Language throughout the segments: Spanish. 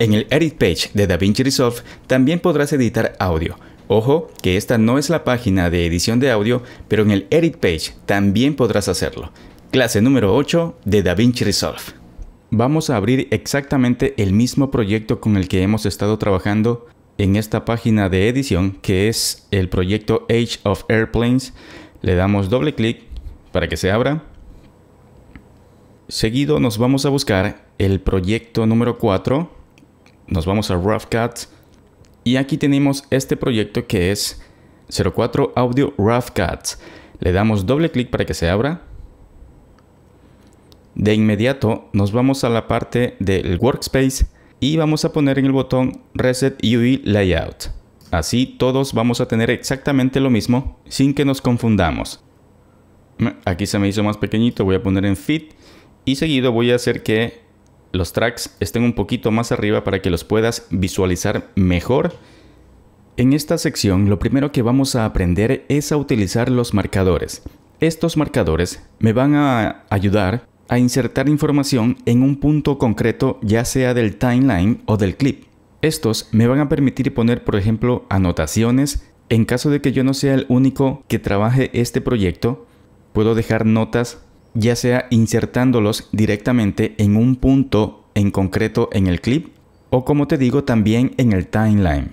En el Edit Page de DaVinci Resolve también podrás editar audio. Ojo que esta no es la página de edición de audio, pero en el Edit Page también podrás hacerlo. Clase número 8 de DaVinci Resolve. Vamos a abrir exactamente el mismo proyecto con el que hemos estado trabajando en esta página de edición, que es el proyecto Age of Airplanes. Le damos doble clic para que se abra. Seguido nos vamos a buscar el proyecto número 4 nos vamos a Rough Cut y aquí tenemos este proyecto que es 04 Audio Rough Cut. Le damos doble clic para que se abra. De inmediato nos vamos a la parte del workspace y vamos a poner en el botón Reset UI Layout. Así todos vamos a tener exactamente lo mismo sin que nos confundamos. Mm, aquí se me hizo más pequeñito, voy a poner en Fit y seguido voy a hacer que los tracks estén un poquito más arriba para que los puedas visualizar mejor. En esta sección lo primero que vamos a aprender es a utilizar los marcadores. Estos marcadores me van a ayudar a insertar información en un punto concreto ya sea del timeline o del clip. Estos me van a permitir poner por ejemplo anotaciones en caso de que yo no sea el único que trabaje este proyecto, puedo dejar notas ya sea insertándolos directamente en un punto en concreto en el clip o como te digo también en el timeline.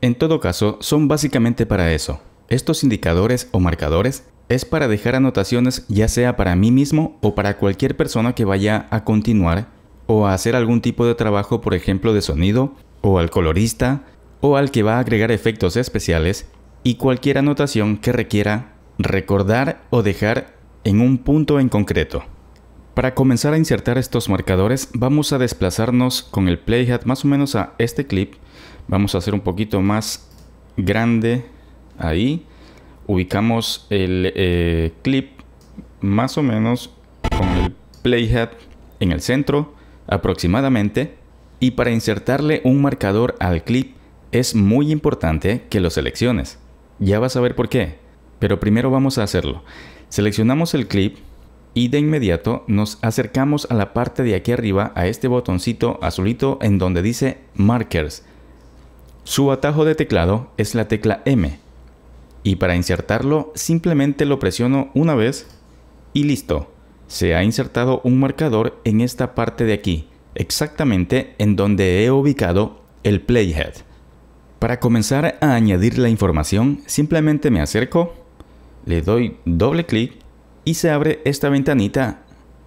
En todo caso, son básicamente para eso. Estos indicadores o marcadores es para dejar anotaciones ya sea para mí mismo o para cualquier persona que vaya a continuar o a hacer algún tipo de trabajo, por ejemplo, de sonido, o al colorista, o al que va a agregar efectos especiales, y cualquier anotación que requiera recordar o dejar en un punto en concreto. Para comenzar a insertar estos marcadores vamos a desplazarnos con el playhead más o menos a este clip. Vamos a hacer un poquito más grande ahí. Ubicamos el eh, clip más o menos con el playhead en el centro aproximadamente. Y para insertarle un marcador al clip es muy importante que lo selecciones. Ya vas a ver por qué, pero primero vamos a hacerlo. Seleccionamos el clip y de inmediato nos acercamos a la parte de aquí arriba a este botoncito azulito en donde dice Markers. Su atajo de teclado es la tecla M y para insertarlo simplemente lo presiono una vez y listo. Se ha insertado un marcador en esta parte de aquí, exactamente en donde he ubicado el playhead. Para comenzar a añadir la información, simplemente me acerco le doy doble clic y se abre esta ventanita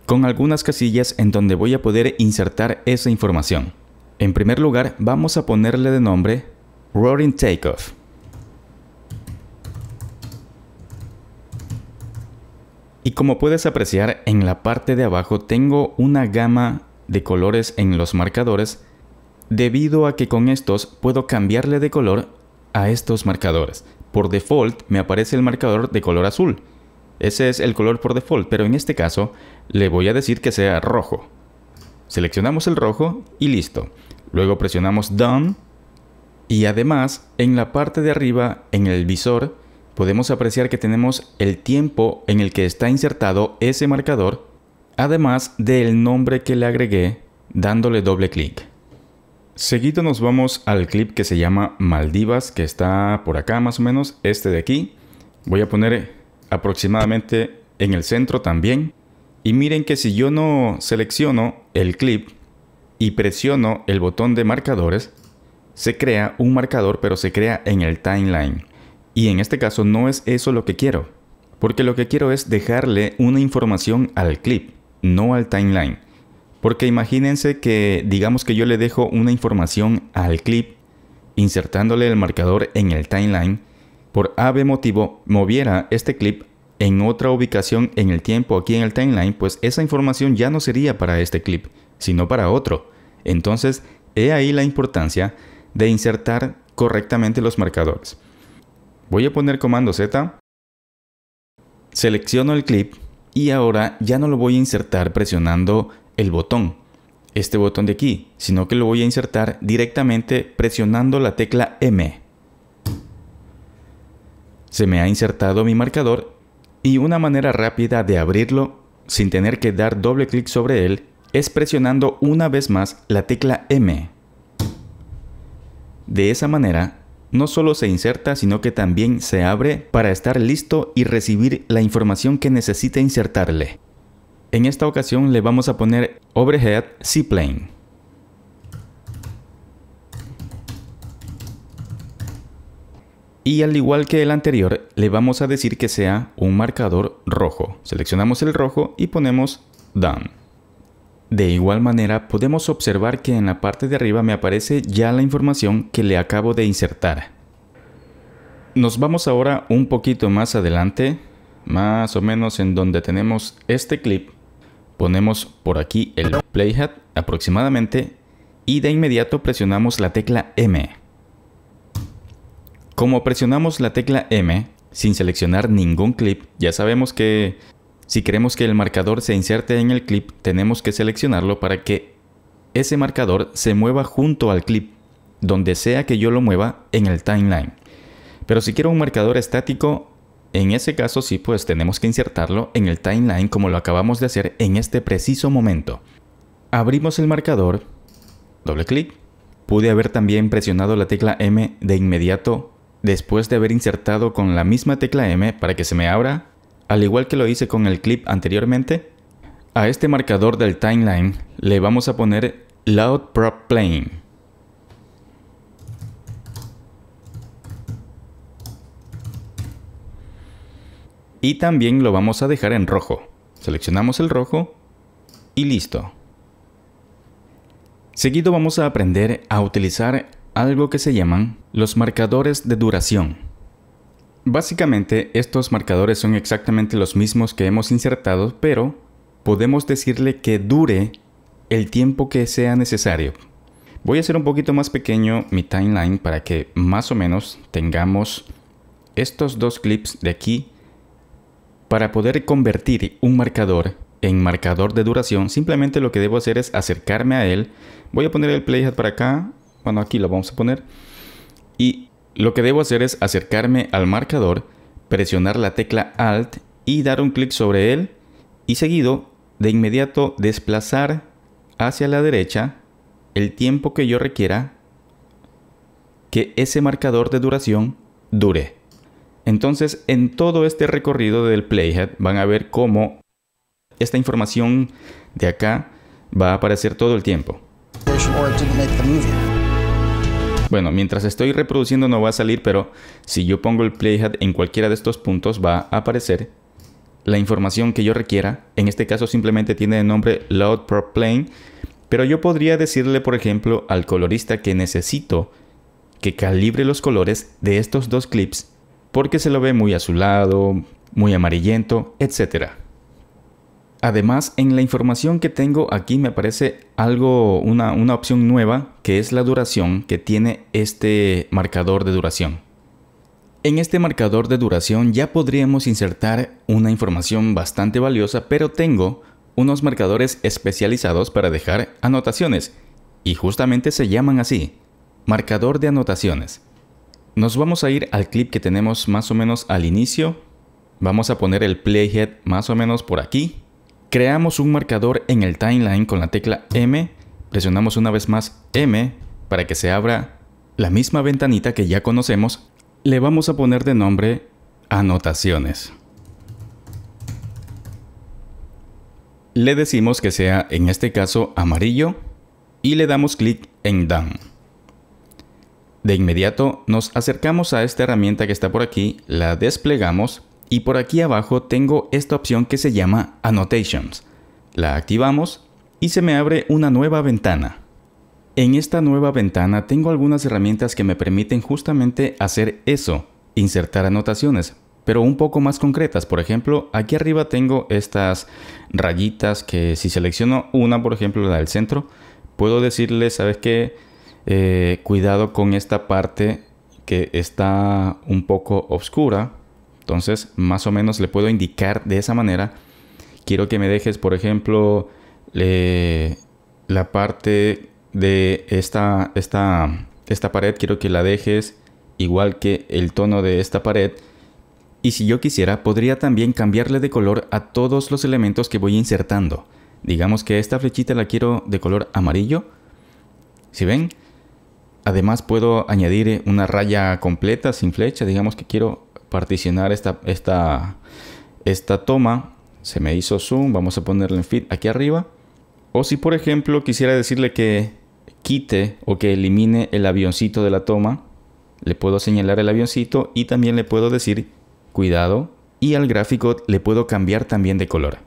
con algunas casillas en donde voy a poder insertar esa información. En primer lugar vamos a ponerle de nombre Roaring Takeoff. Y como puedes apreciar en la parte de abajo tengo una gama de colores en los marcadores debido a que con estos puedo cambiarle de color a estos marcadores por default me aparece el marcador de color azul. Ese es el color por default, pero en este caso le voy a decir que sea rojo. Seleccionamos el rojo y listo. Luego presionamos Done y además en la parte de arriba, en el visor, podemos apreciar que tenemos el tiempo en el que está insertado ese marcador, además del nombre que le agregué dándole doble clic. Seguido nos vamos al clip que se llama Maldivas, que está por acá más o menos, este de aquí. Voy a poner aproximadamente en el centro también. Y miren que si yo no selecciono el clip y presiono el botón de marcadores, se crea un marcador pero se crea en el timeline. Y en este caso no es eso lo que quiero, porque lo que quiero es dejarle una información al clip, no al timeline. Porque imagínense que digamos que yo le dejo una información al clip insertándole el marcador en el timeline, por AB motivo moviera este clip en otra ubicación en el tiempo aquí en el timeline, pues esa información ya no sería para este clip, sino para otro. Entonces, he ahí la importancia de insertar correctamente los marcadores. Voy a poner comando Z, selecciono el clip y ahora ya no lo voy a insertar presionando el botón, este botón de aquí, sino que lo voy a insertar directamente presionando la tecla M. Se me ha insertado mi marcador y una manera rápida de abrirlo sin tener que dar doble clic sobre él es presionando una vez más la tecla M. De esa manera, no solo se inserta, sino que también se abre para estar listo y recibir la información que necesite insertarle. En esta ocasión le vamos a poner Overhead Seaplane. Y al igual que el anterior, le vamos a decir que sea un marcador rojo. Seleccionamos el rojo y ponemos Done. De igual manera, podemos observar que en la parte de arriba me aparece ya la información que le acabo de insertar. Nos vamos ahora un poquito más adelante, más o menos en donde tenemos este clip. Ponemos por aquí el playhead aproximadamente y de inmediato presionamos la tecla M. Como presionamos la tecla M sin seleccionar ningún clip, ya sabemos que si queremos que el marcador se inserte en el clip, tenemos que seleccionarlo para que ese marcador se mueva junto al clip, donde sea que yo lo mueva en el timeline. Pero si quiero un marcador estático, en ese caso sí, pues tenemos que insertarlo en el timeline como lo acabamos de hacer en este preciso momento. Abrimos el marcador, doble clic. Pude haber también presionado la tecla M de inmediato después de haber insertado con la misma tecla M para que se me abra, al igual que lo hice con el clip anteriormente. A este marcador del timeline le vamos a poner Loud Prop Plane. y también lo vamos a dejar en rojo. Seleccionamos el rojo y listo. Seguido vamos a aprender a utilizar algo que se llaman los marcadores de duración. Básicamente estos marcadores son exactamente los mismos que hemos insertado, pero podemos decirle que dure el tiempo que sea necesario. Voy a hacer un poquito más pequeño mi timeline para que más o menos tengamos estos dos clips de aquí para poder convertir un marcador en marcador de duración, simplemente lo que debo hacer es acercarme a él. Voy a poner el playhead para acá. Bueno, aquí lo vamos a poner. Y lo que debo hacer es acercarme al marcador, presionar la tecla Alt y dar un clic sobre él. Y seguido, de inmediato desplazar hacia la derecha el tiempo que yo requiera que ese marcador de duración dure. Entonces, en todo este recorrido del playhead van a ver cómo esta información de acá va a aparecer todo el tiempo. Bueno, mientras estoy reproduciendo no va a salir, pero si yo pongo el playhead en cualquiera de estos puntos va a aparecer la información que yo requiera. En este caso simplemente tiene el nombre load plane, pero yo podría decirle, por ejemplo, al colorista que necesito que calibre los colores de estos dos clips porque se lo ve muy azulado, muy amarillento, etc. Además, en la información que tengo aquí me aparece algo, una, una opción nueva, que es la duración que tiene este marcador de duración. En este marcador de duración ya podríamos insertar una información bastante valiosa, pero tengo unos marcadores especializados para dejar anotaciones, y justamente se llaman así, marcador de anotaciones. Nos vamos a ir al clip que tenemos más o menos al inicio. Vamos a poner el playhead más o menos por aquí. Creamos un marcador en el timeline con la tecla M. Presionamos una vez más M para que se abra la misma ventanita que ya conocemos. Le vamos a poner de nombre Anotaciones. Le decimos que sea en este caso amarillo y le damos clic en Done. De inmediato nos acercamos a esta herramienta que está por aquí, la desplegamos y por aquí abajo tengo esta opción que se llama Annotations. La activamos y se me abre una nueva ventana. En esta nueva ventana tengo algunas herramientas que me permiten justamente hacer eso, insertar anotaciones, pero un poco más concretas. Por ejemplo, aquí arriba tengo estas rayitas que si selecciono una, por ejemplo, la del centro, puedo decirle, ¿sabes qué? Eh, cuidado con esta parte que está un poco oscura. Entonces, más o menos le puedo indicar de esa manera. Quiero que me dejes, por ejemplo, la parte de esta, esta, esta pared. Quiero que la dejes igual que el tono de esta pared. Y si yo quisiera, podría también cambiarle de color a todos los elementos que voy insertando. Digamos que esta flechita la quiero de color amarillo. Si ven, Además puedo añadir eh, una raya completa sin flecha. Digamos que quiero particionar esta, esta toma. Se me hizo zoom. Vamos a ponerle en fit aquí arriba. O si por ejemplo quisiera decirle que quite o que elimine el avioncito de la toma. Le puedo señalar el avioncito y también le puedo decir cuidado. Y al gráfico le puedo cambiar también de color.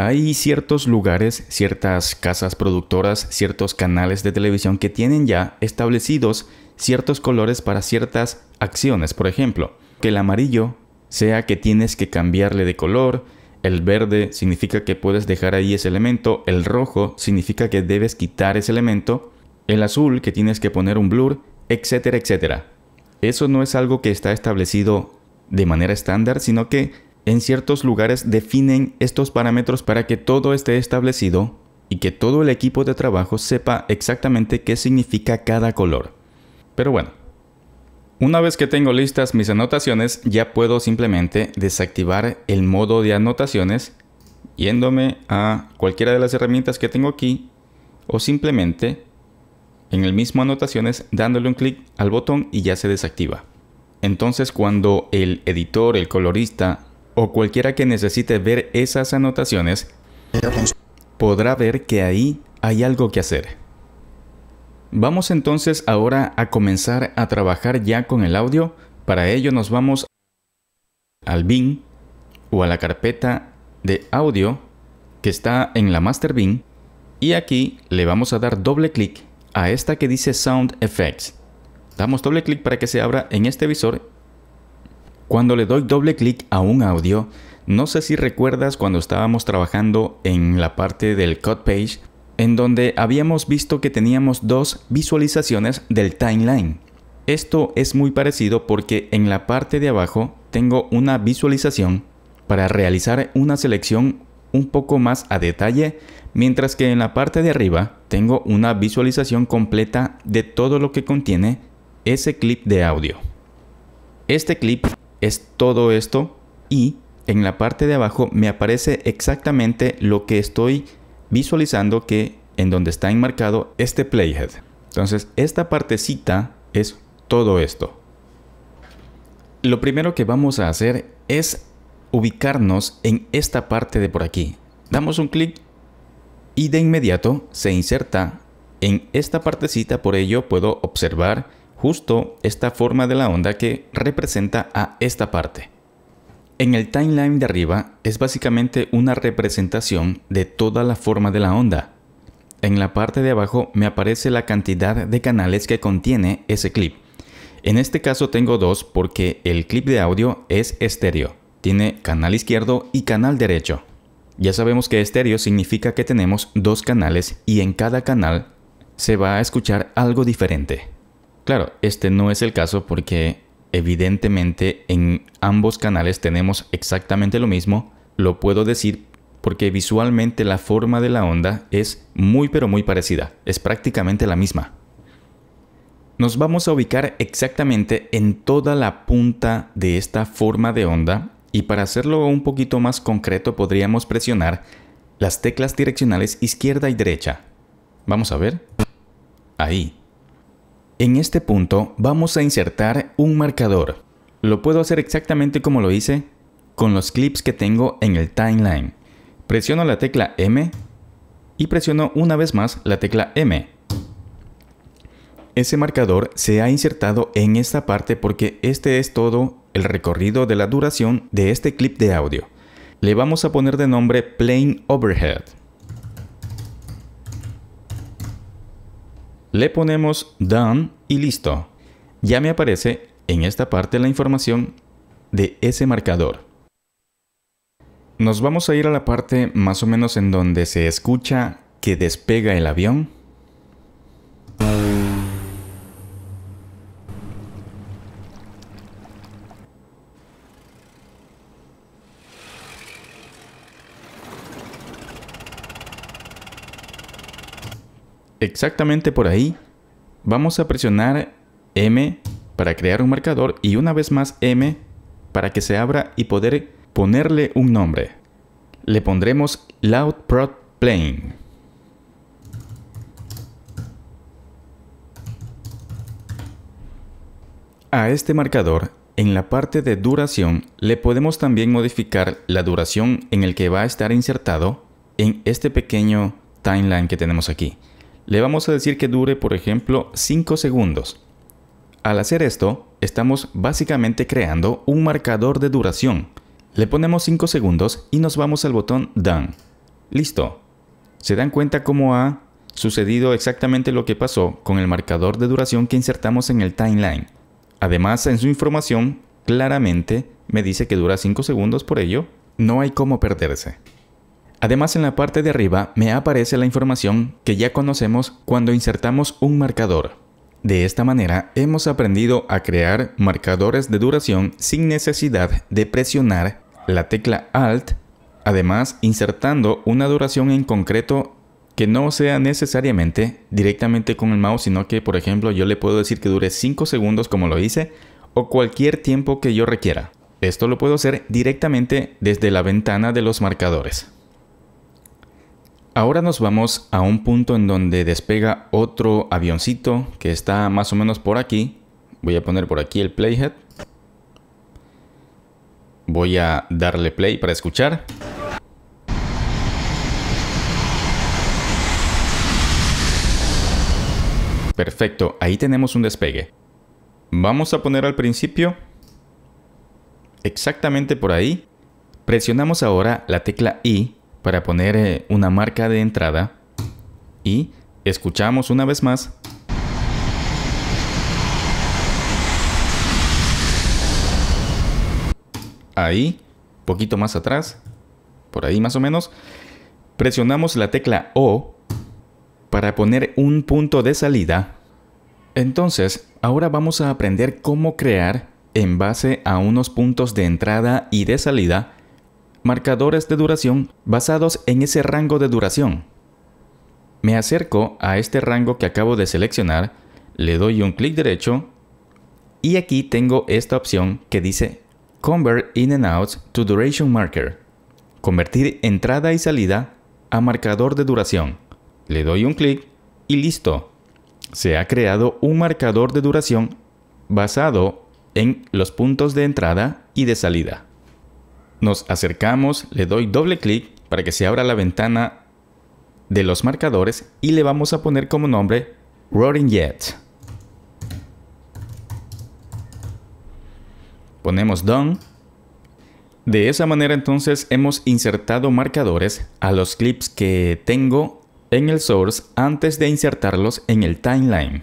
Hay ciertos lugares, ciertas casas productoras, ciertos canales de televisión que tienen ya establecidos ciertos colores para ciertas acciones. Por ejemplo, que el amarillo sea que tienes que cambiarle de color, el verde significa que puedes dejar ahí ese elemento, el rojo significa que debes quitar ese elemento, el azul que tienes que poner un blur, etcétera, etcétera. Eso no es algo que está establecido de manera estándar, sino que en ciertos lugares definen estos parámetros para que todo esté establecido y que todo el equipo de trabajo sepa exactamente qué significa cada color. Pero bueno, una vez que tengo listas mis anotaciones, ya puedo simplemente desactivar el modo de anotaciones yéndome a cualquiera de las herramientas que tengo aquí o simplemente en el mismo anotaciones dándole un clic al botón y ya se desactiva. Entonces cuando el editor, el colorista o cualquiera que necesite ver esas anotaciones podrá ver que ahí hay algo que hacer. Vamos entonces ahora a comenzar a trabajar ya con el audio. Para ello nos vamos al bin o a la carpeta de audio que está en la master bin y aquí le vamos a dar doble clic a esta que dice Sound Effects. Damos doble clic para que se abra en este visor cuando le doy doble clic a un audio, no sé si recuerdas cuando estábamos trabajando en la parte del cut page, en donde habíamos visto que teníamos dos visualizaciones del timeline. Esto es muy parecido porque en la parte de abajo tengo una visualización para realizar una selección un poco más a detalle, mientras que en la parte de arriba tengo una visualización completa de todo lo que contiene ese clip de audio. Este clip es todo esto y en la parte de abajo me aparece exactamente lo que estoy visualizando que en donde está enmarcado este playhead. Entonces esta partecita es todo esto. Lo primero que vamos a hacer es ubicarnos en esta parte de por aquí. Damos un clic y de inmediato se inserta en esta partecita, por ello puedo observar justo esta forma de la onda que representa a esta parte. En el timeline de arriba es básicamente una representación de toda la forma de la onda. En la parte de abajo me aparece la cantidad de canales que contiene ese clip. En este caso tengo dos porque el clip de audio es estéreo. Tiene canal izquierdo y canal derecho. Ya sabemos que estéreo significa que tenemos dos canales y en cada canal se va a escuchar algo diferente. Claro, este no es el caso porque evidentemente en ambos canales tenemos exactamente lo mismo, lo puedo decir porque visualmente la forma de la onda es muy pero muy parecida, es prácticamente la misma. Nos vamos a ubicar exactamente en toda la punta de esta forma de onda y para hacerlo un poquito más concreto podríamos presionar las teclas direccionales izquierda y derecha. Vamos a ver. Ahí. En este punto vamos a insertar un marcador. Lo puedo hacer exactamente como lo hice con los clips que tengo en el timeline. Presiono la tecla M y presiono una vez más la tecla M. Ese marcador se ha insertado en esta parte porque este es todo el recorrido de la duración de este clip de audio. Le vamos a poner de nombre Plane Overhead. Le ponemos done y listo. Ya me aparece en esta parte la información de ese marcador. Nos vamos a ir a la parte más o menos en donde se escucha que despega el avión. Exactamente por ahí. Vamos a presionar M para crear un marcador y una vez más M para que se abra y poder ponerle un nombre. Le pondremos Loud Prod Plane. A este marcador, en la parte de duración, le podemos también modificar la duración en el que va a estar insertado en este pequeño timeline que tenemos aquí. Le vamos a decir que dure, por ejemplo, 5 segundos. Al hacer esto, estamos básicamente creando un marcador de duración. Le ponemos 5 segundos y nos vamos al botón Done. Listo. ¿Se dan cuenta cómo ha sucedido exactamente lo que pasó con el marcador de duración que insertamos en el timeline? Además, en su información, claramente me dice que dura 5 segundos, por ello, no hay cómo perderse. Además en la parte de arriba me aparece la información que ya conocemos cuando insertamos un marcador. De esta manera hemos aprendido a crear marcadores de duración sin necesidad de presionar la tecla Alt, además insertando una duración en concreto que no sea necesariamente directamente con el mouse, sino que por ejemplo yo le puedo decir que dure 5 segundos como lo hice o cualquier tiempo que yo requiera. Esto lo puedo hacer directamente desde la ventana de los marcadores. Ahora nos vamos a un punto en donde despega otro avioncito que está más o menos por aquí. Voy a poner por aquí el playhead. Voy a darle play para escuchar. Perfecto, ahí tenemos un despegue. Vamos a poner al principio exactamente por ahí. Presionamos ahora la tecla I para poner eh, una marca de entrada y escuchamos una vez más. Ahí, poquito más atrás, por ahí más o menos, presionamos la tecla O para poner un punto de salida. Entonces, ahora vamos a aprender cómo crear en base a unos puntos de entrada y de salida marcadores de duración basados en ese rango de duración. Me acerco a este rango que acabo de seleccionar, le doy un clic derecho y aquí tengo esta opción que dice Convert in and out to duration marker. Convertir entrada y salida a marcador de duración. Le doy un clic y listo. Se ha creado un marcador de duración basado en los puntos de entrada y de salida. Nos acercamos, le doy doble clic para que se abra la ventana de los marcadores y le vamos a poner como nombre Roaring Yet. Ponemos Done. De esa manera entonces hemos insertado marcadores a los clips que tengo en el source antes de insertarlos en el timeline.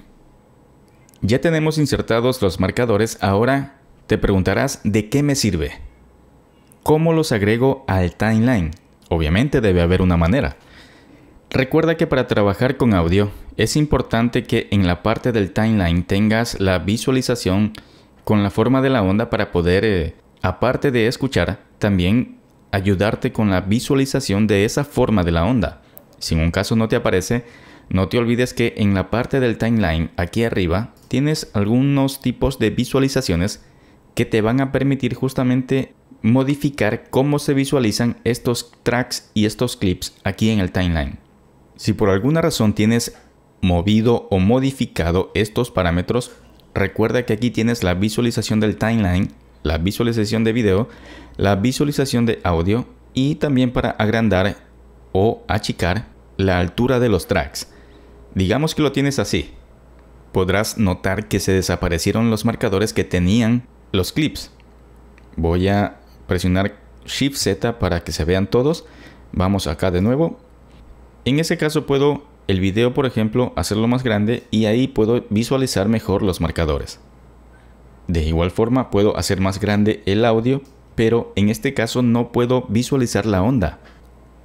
Ya tenemos insertados los marcadores, ahora te preguntarás de qué me sirve. ¿Cómo los agrego al timeline? Obviamente debe haber una manera. Recuerda que para trabajar con audio es importante que en la parte del timeline tengas la visualización con la forma de la onda para poder, eh, aparte de escuchar, también ayudarte con la visualización de esa forma de la onda. Si en un caso no te aparece, no te olvides que en la parte del timeline aquí arriba tienes algunos tipos de visualizaciones que te van a permitir justamente modificar cómo se visualizan estos tracks y estos clips aquí en el timeline. Si por alguna razón tienes movido o modificado estos parámetros, recuerda que aquí tienes la visualización del timeline, la visualización de video, la visualización de audio y también para agrandar o achicar la altura de los tracks. Digamos que lo tienes así. Podrás notar que se desaparecieron los marcadores que tenían los clips. Voy a presionar Shift Z para que se vean todos. Vamos acá de nuevo. En ese caso puedo el video, por ejemplo, hacerlo más grande y ahí puedo visualizar mejor los marcadores. De igual forma puedo hacer más grande el audio, pero en este caso no puedo visualizar la onda.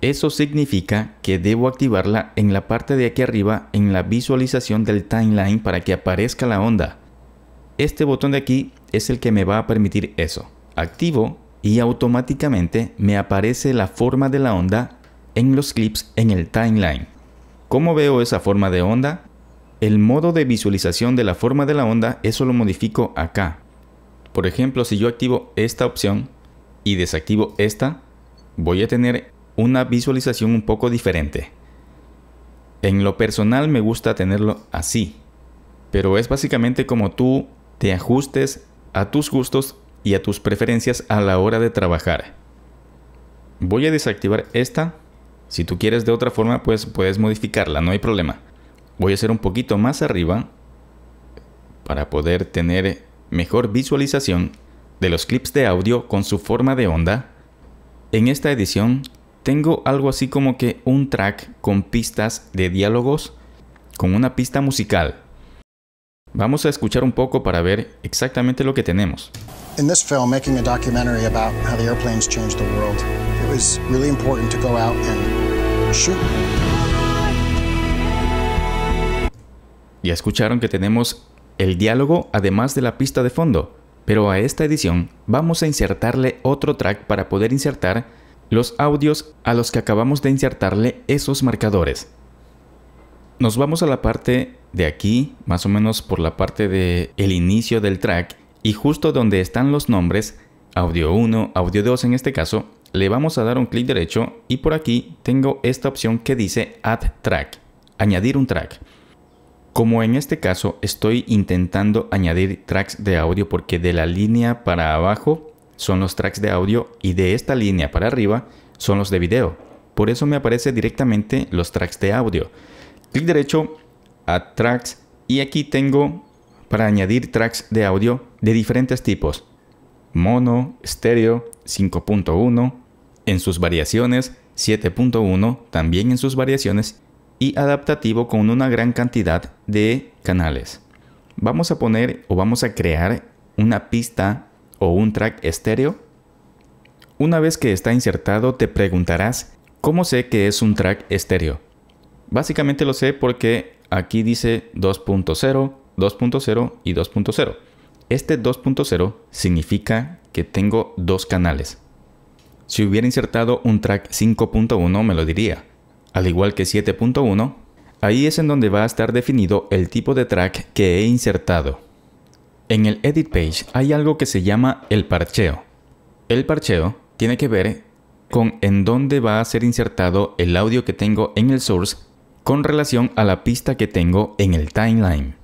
Eso significa que debo activarla en la parte de aquí arriba en la visualización del timeline para que aparezca la onda. Este botón de aquí es el que me va a permitir eso. Activo y automáticamente me aparece la forma de la onda en los clips en el timeline. ¿Cómo veo esa forma de onda? El modo de visualización de la forma de la onda, eso lo modifico acá. Por ejemplo, si yo activo esta opción y desactivo esta, voy a tener una visualización un poco diferente. En lo personal me gusta tenerlo así, pero es básicamente como tú te ajustes a tus gustos y a tus preferencias a la hora de trabajar. Voy a desactivar esta. Si tú quieres de otra forma, pues puedes modificarla, no hay problema. Voy a hacer un poquito más arriba para poder tener mejor visualización de los clips de audio con su forma de onda. En esta edición tengo algo así como que un track con pistas de diálogos con una pista musical. Vamos a escuchar un poco para ver exactamente lo que tenemos. In this film, making a documentary about how the airplanes changed the world, it was really important Ya escucharon que tenemos el diálogo además de la pista de fondo, pero a esta edición vamos a insertarle otro track para poder insertar los audios a los que acabamos de insertarle esos marcadores. Nos vamos a la parte de aquí, más o menos por la parte de el inicio del track y justo donde están los nombres, audio 1, audio 2 en este caso, le vamos a dar un clic derecho y por aquí tengo esta opción que dice Add Track, añadir un track. Como en este caso estoy intentando añadir tracks de audio porque de la línea para abajo son los tracks de audio y de esta línea para arriba son los de video. Por eso me aparece directamente los tracks de audio. Clic derecho, Add Tracks y aquí tengo para añadir tracks de audio de diferentes tipos, mono, estéreo, 5.1, en sus variaciones, 7.1, también en sus variaciones, y adaptativo con una gran cantidad de canales. Vamos a poner o vamos a crear una pista o un track estéreo. Una vez que está insertado te preguntarás, ¿cómo sé que es un track estéreo? Básicamente lo sé porque aquí dice 2.0, 2.0 y 2.0. Este 2.0 significa que tengo dos canales. Si hubiera insertado un track 5.1 me lo diría, al igual que 7.1, ahí es en donde va a estar definido el tipo de track que he insertado. En el edit page hay algo que se llama el parcheo. El parcheo tiene que ver con en dónde va a ser insertado el audio que tengo en el source con relación a la pista que tengo en el timeline.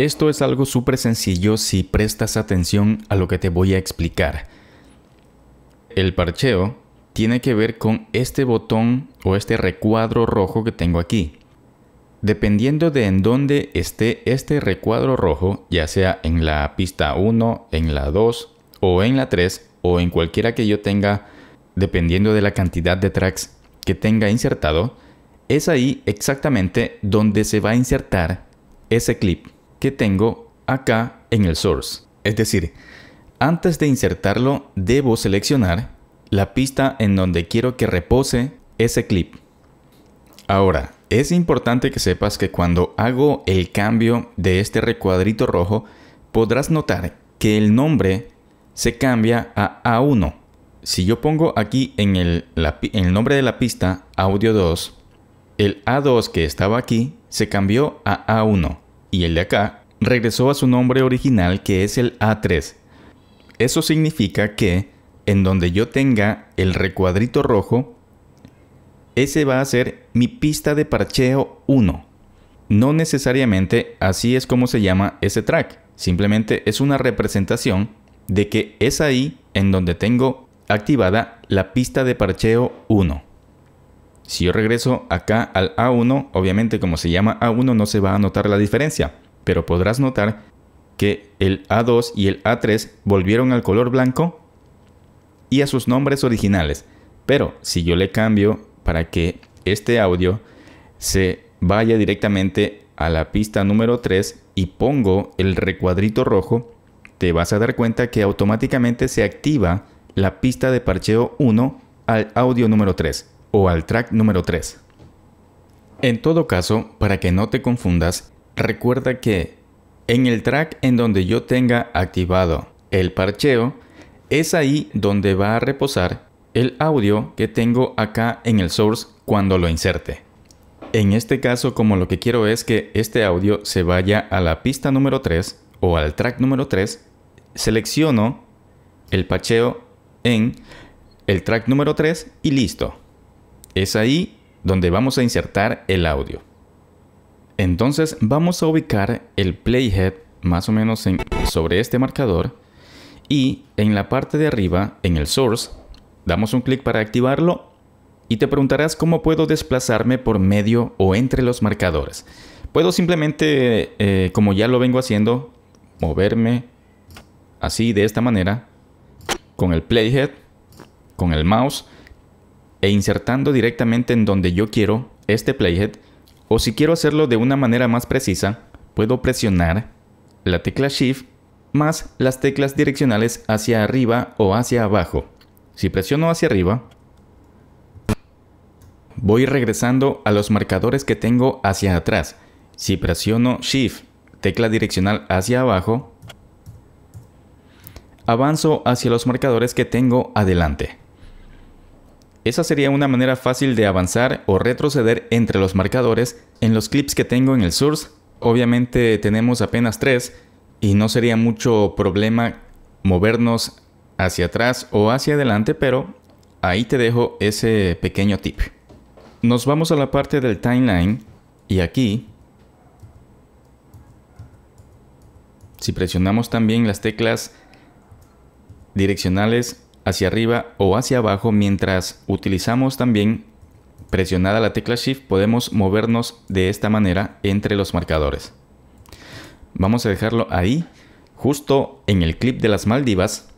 Esto es algo súper sencillo si prestas atención a lo que te voy a explicar. El parcheo tiene que ver con este botón o este recuadro rojo que tengo aquí. Dependiendo de en dónde esté este recuadro rojo, ya sea en la pista 1, en la 2 o en la 3 o en cualquiera que yo tenga, dependiendo de la cantidad de tracks que tenga insertado, es ahí exactamente donde se va a insertar ese clip que tengo acá en el source. Es decir, antes de insertarlo debo seleccionar la pista en donde quiero que repose ese clip. Ahora, es importante que sepas que cuando hago el cambio de este recuadrito rojo, podrás notar que el nombre se cambia a A1. Si yo pongo aquí en el, en el nombre de la pista audio 2, el A2 que estaba aquí se cambió a A1 y el de acá regresó a su nombre original que es el A3. Eso significa que en donde yo tenga el recuadrito rojo, ese va a ser mi pista de parcheo 1. No necesariamente así es como se llama ese track, simplemente es una representación de que es ahí en donde tengo activada la pista de parcheo 1. Si yo regreso acá al A1, obviamente como se llama A1 no se va a notar la diferencia, pero podrás notar que el A2 y el A3 volvieron al color blanco y a sus nombres originales. Pero si yo le cambio para que este audio se vaya directamente a la pista número 3 y pongo el recuadrito rojo, te vas a dar cuenta que automáticamente se activa la pista de parcheo 1 al audio número 3 o al track número 3. En todo caso, para que no te confundas, recuerda que en el track en donde yo tenga activado el parcheo, es ahí donde va a reposar el audio que tengo acá en el source cuando lo inserte. En este caso, como lo que quiero es que este audio se vaya a la pista número 3 o al track número 3, selecciono el parcheo en el track número 3 y listo. Es ahí donde vamos a insertar el audio. Entonces vamos a ubicar el playhead más o menos sobre este marcador y en la parte de arriba, en el source, damos un clic para activarlo y te preguntarás cómo puedo desplazarme por medio o entre los marcadores. Puedo simplemente, eh, como ya lo vengo haciendo, moverme así de esta manera con el playhead, con el mouse e insertando directamente en donde yo quiero este playhead o si quiero hacerlo de una manera más precisa, puedo presionar la tecla Shift más las teclas direccionales hacia arriba o hacia abajo. Si presiono hacia arriba, voy regresando a los marcadores que tengo hacia atrás. Si presiono Shift, tecla direccional hacia abajo, avanzo hacia los marcadores que tengo adelante. Esa sería una manera fácil de avanzar o retroceder entre los marcadores. En los clips que tengo en el source, obviamente tenemos apenas tres y no sería mucho problema movernos hacia atrás o hacia adelante, pero ahí te dejo ese pequeño tip. Nos vamos a la parte del timeline y aquí, si presionamos también las teclas direccionales hacia arriba o hacia abajo mientras utilizamos también presionada la tecla Shift podemos movernos de esta manera entre los marcadores. Vamos a dejarlo ahí, justo en el clip de las Maldivas.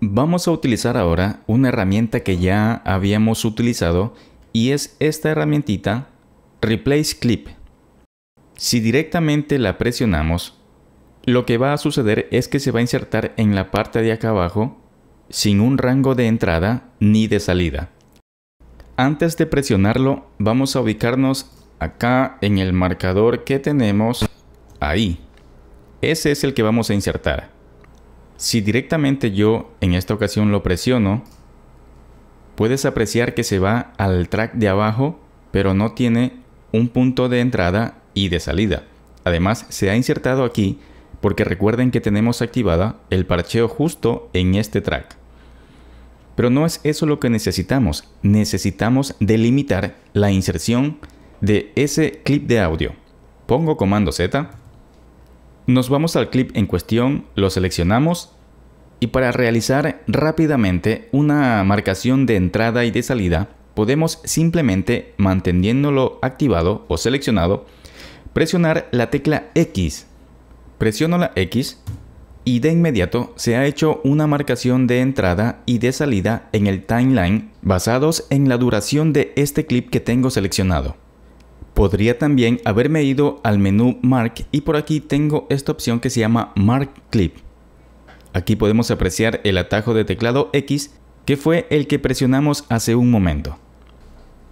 Vamos a utilizar ahora una herramienta que ya habíamos utilizado y es esta herramientita Replace Clip. Si directamente la presionamos, lo que va a suceder es que se va a insertar en la parte de acá abajo sin un rango de entrada ni de salida. Antes de presionarlo, vamos a ubicarnos acá en el marcador que tenemos ahí. Ese es el que vamos a insertar. Si directamente yo en esta ocasión lo presiono, puedes apreciar que se va al track de abajo, pero no tiene un punto de entrada y de salida. Además, se ha insertado aquí porque recuerden que tenemos activada el parcheo justo en este track. Pero no es eso lo que necesitamos. Necesitamos delimitar la inserción de ese clip de audio. Pongo comando Z. Nos vamos al clip en cuestión, lo seleccionamos y para realizar rápidamente una marcación de entrada y de salida, podemos simplemente, manteniéndolo activado o seleccionado, presionar la tecla X. Presiono la X y de inmediato se ha hecho una marcación de entrada y de salida en el timeline basados en la duración de este clip que tengo seleccionado. Podría también haberme ido al menú Mark y por aquí tengo esta opción que se llama Mark Clip. Aquí podemos apreciar el atajo de teclado X que fue el que presionamos hace un momento.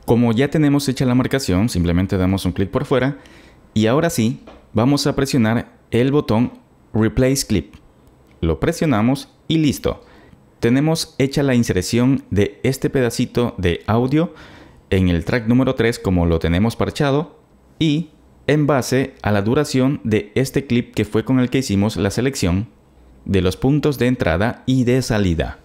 Como ya tenemos hecha la marcación, simplemente damos un clic por fuera y ahora sí, vamos a presionar el botón Replace Clip lo presionamos y listo. Tenemos hecha la inserción de este pedacito de audio en el track número 3 como lo tenemos parchado y en base a la duración de este clip que fue con el que hicimos la selección de los puntos de entrada y de salida.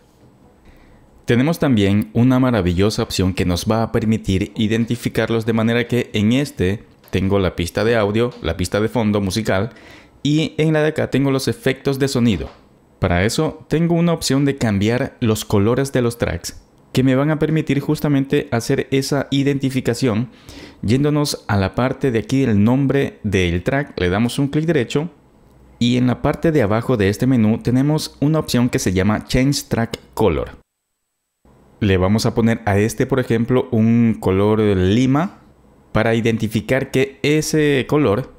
Tenemos también una maravillosa opción que nos va a permitir identificarlos de manera que en este tengo la pista de audio, la pista de fondo musical y en la de acá tengo los efectos de sonido. Para eso, tengo una opción de cambiar los colores de los tracks, que me van a permitir justamente hacer esa identificación yéndonos a la parte de aquí del nombre del track, le damos un clic derecho y en la parte de abajo de este menú tenemos una opción que se llama Change Track Color. Le vamos a poner a este, por ejemplo, un color lima para identificar que ese color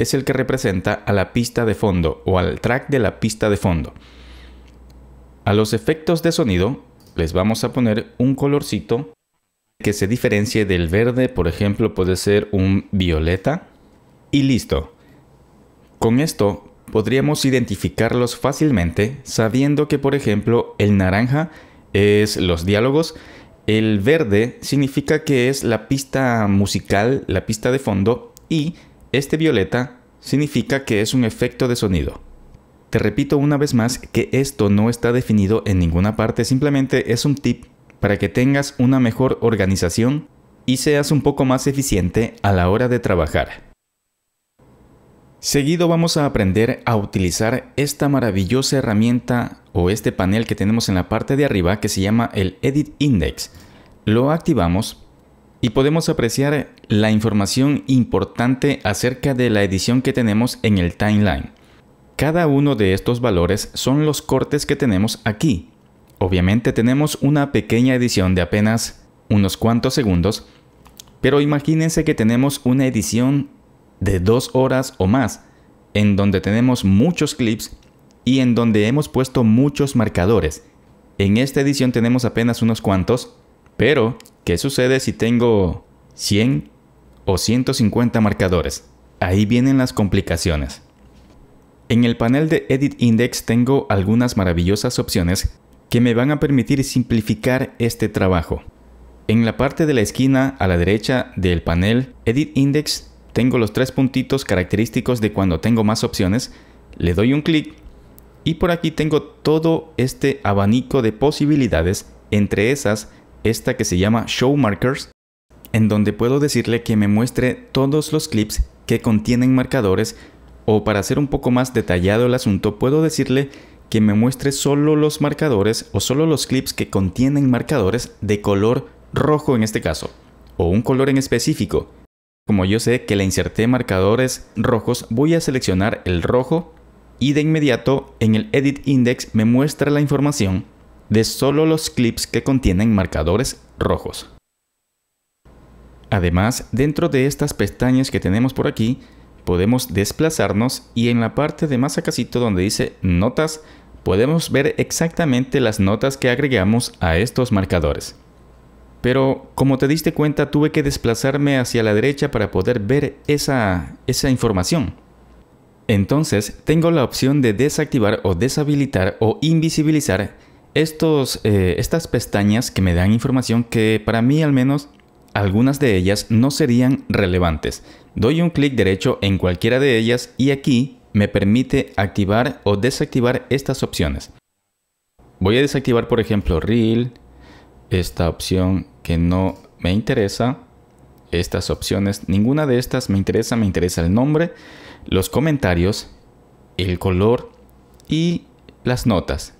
es el que representa a la pista de fondo o al track de la pista de fondo. A los efectos de sonido les vamos a poner un colorcito que se diferencie del verde, por ejemplo puede ser un violeta y listo. Con esto podríamos identificarlos fácilmente sabiendo que por ejemplo el naranja es los diálogos, el verde significa que es la pista musical, la pista de fondo y este violeta significa que es un efecto de sonido. Te repito una vez más que esto no está definido en ninguna parte, simplemente es un tip para que tengas una mejor organización y seas un poco más eficiente a la hora de trabajar. Seguido vamos a aprender a utilizar esta maravillosa herramienta o este panel que tenemos en la parte de arriba que se llama el Edit Index. Lo activamos y podemos apreciar la información importante acerca de la edición que tenemos en el timeline. Cada uno de estos valores son los cortes que tenemos aquí. Obviamente tenemos una pequeña edición de apenas unos cuantos segundos, pero imagínense que tenemos una edición de dos horas o más, en donde tenemos muchos clips y en donde hemos puesto muchos marcadores. En esta edición tenemos apenas unos cuantos, pero, ¿qué sucede si tengo 100 o 150 marcadores? Ahí vienen las complicaciones. En el panel de Edit Index tengo algunas maravillosas opciones que me van a permitir simplificar este trabajo. En la parte de la esquina a la derecha del panel Edit Index tengo los tres puntitos característicos de cuando tengo más opciones, le doy un clic y por aquí tengo todo este abanico de posibilidades, entre esas esta que se llama Show Markers, en donde puedo decirle que me muestre todos los clips que contienen marcadores o para hacer un poco más detallado el asunto puedo decirle que me muestre solo los marcadores o solo los clips que contienen marcadores de color rojo en este caso o un color en específico. Como yo sé que le inserté marcadores rojos voy a seleccionar el rojo y de inmediato en el Edit Index me muestra la información de solo los clips que contienen marcadores rojos. Además, dentro de estas pestañas que tenemos por aquí, podemos desplazarnos y en la parte de más acasito donde dice notas, podemos ver exactamente las notas que agregamos a estos marcadores. Pero como te diste cuenta, tuve que desplazarme hacia la derecha para poder ver esa, esa información. Entonces, tengo la opción de desactivar o deshabilitar o invisibilizar eh, estas pestañas que me dan información que para mí al menos algunas de ellas no serían relevantes. Doy un clic derecho en cualquiera de ellas y aquí me permite activar o desactivar estas opciones. Voy a desactivar por ejemplo Reel, esta opción que no me interesa, estas opciones, ninguna de estas me interesa, me interesa el nombre, los comentarios, el color y las notas.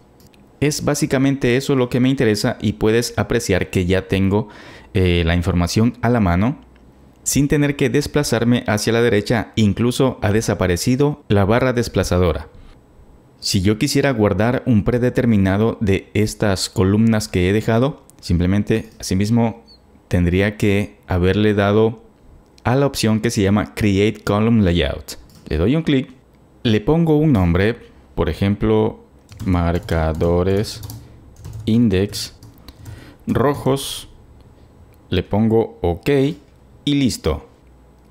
Es básicamente eso lo que me interesa y puedes apreciar que ya tengo eh, la información a la mano sin tener que desplazarme hacia la derecha, incluso ha desaparecido la barra desplazadora. Si yo quisiera guardar un predeterminado de estas columnas que he dejado, simplemente asimismo tendría que haberle dado a la opción que se llama Create Column Layout. Le doy un clic, le pongo un nombre, por ejemplo marcadores index rojos, le pongo OK y listo.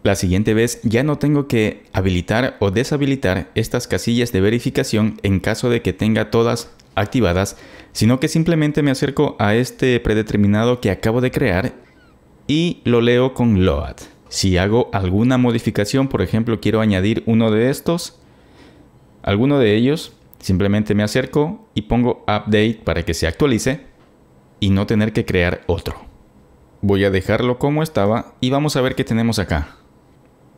La siguiente vez ya no tengo que habilitar o deshabilitar estas casillas de verificación en caso de que tenga todas activadas, sino que simplemente me acerco a este predeterminado que acabo de crear y lo leo con load. Si hago alguna modificación, por ejemplo, quiero añadir uno de estos, alguno de ellos, Simplemente me acerco y pongo update para que se actualice y no tener que crear otro. Voy a dejarlo como estaba y vamos a ver qué tenemos acá.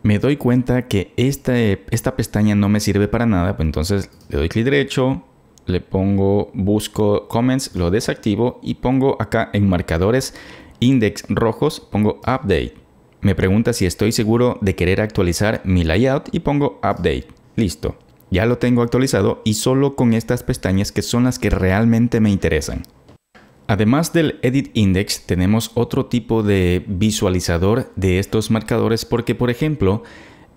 Me doy cuenta que esta, esta pestaña no me sirve para nada, pues entonces le doy clic derecho, le pongo busco comments, lo desactivo y pongo acá en marcadores index rojos, pongo update. Me pregunta si estoy seguro de querer actualizar mi layout y pongo update. Listo. Ya lo tengo actualizado y solo con estas pestañas que son las que realmente me interesan. Además del Edit Index, tenemos otro tipo de visualizador de estos marcadores porque, por ejemplo,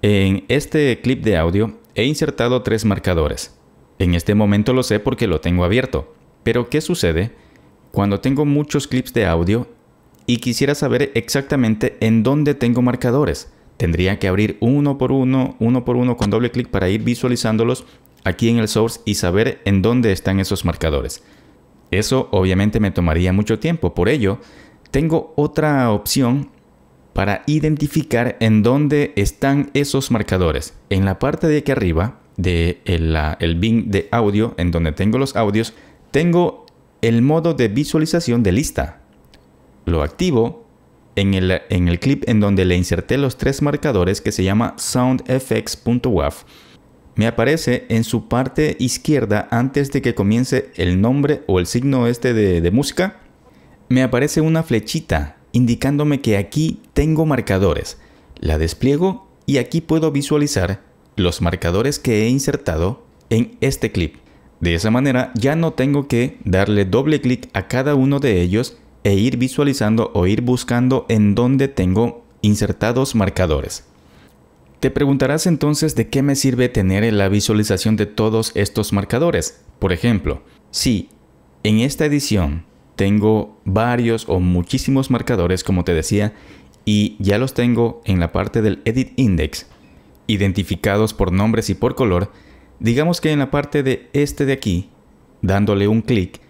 en este clip de audio he insertado tres marcadores. En este momento lo sé porque lo tengo abierto. Pero ¿qué sucede? Cuando tengo muchos clips de audio y quisiera saber exactamente en dónde tengo marcadores. Tendría que abrir uno por uno, uno por uno con doble clic para ir visualizándolos aquí en el source y saber en dónde están esos marcadores. Eso obviamente me tomaría mucho tiempo, por ello tengo otra opción para identificar en dónde están esos marcadores. En la parte de aquí arriba de el bin de audio, en donde tengo los audios, tengo el modo de visualización de lista. Lo activo en el, clip en donde le inserté los tres marcadores que se llama soundfx.wav Me aparece en su parte izquierda antes de que comience el nombre o el signo este de música. Me aparece una flechita indicándome que aquí tengo marcadores. La despliego y aquí puedo visualizar los marcadores que he insertado en este clip. De esa manera ya no tengo que darle doble clic a cada uno de ellos e ir visualizando o ir buscando en dónde tengo insertados marcadores. Te preguntarás entonces de qué me sirve tener la visualización de todos estos marcadores. Por ejemplo, si en esta edición tengo varios o muchísimos marcadores, como te decía, y ya los tengo en la parte del Edit Index, identificados por nombres y por color, digamos que en la parte de este de aquí, dándole un clic,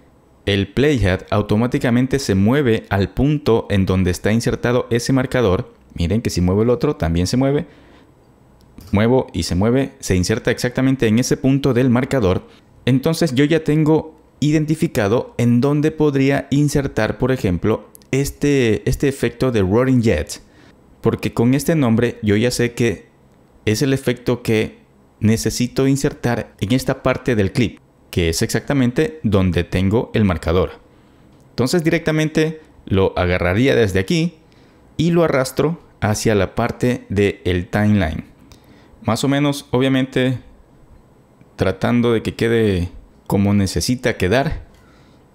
el playhead automáticamente se mueve al punto en donde está insertado ese marcador. Miren que si muevo el otro también se mueve. Muevo y se mueve, se inserta exactamente en ese punto del marcador. Entonces yo ya tengo identificado en dónde podría insertar, por ejemplo, este, este efecto de Roaring Jet. Porque con este nombre yo ya sé que es el efecto que necesito insertar en esta parte del clip que es exactamente donde tengo el marcador. Entonces directamente lo agarraría desde aquí y lo arrastro hacia la parte del el timeline. Más o menos, obviamente, tratando de que quede como necesita quedar.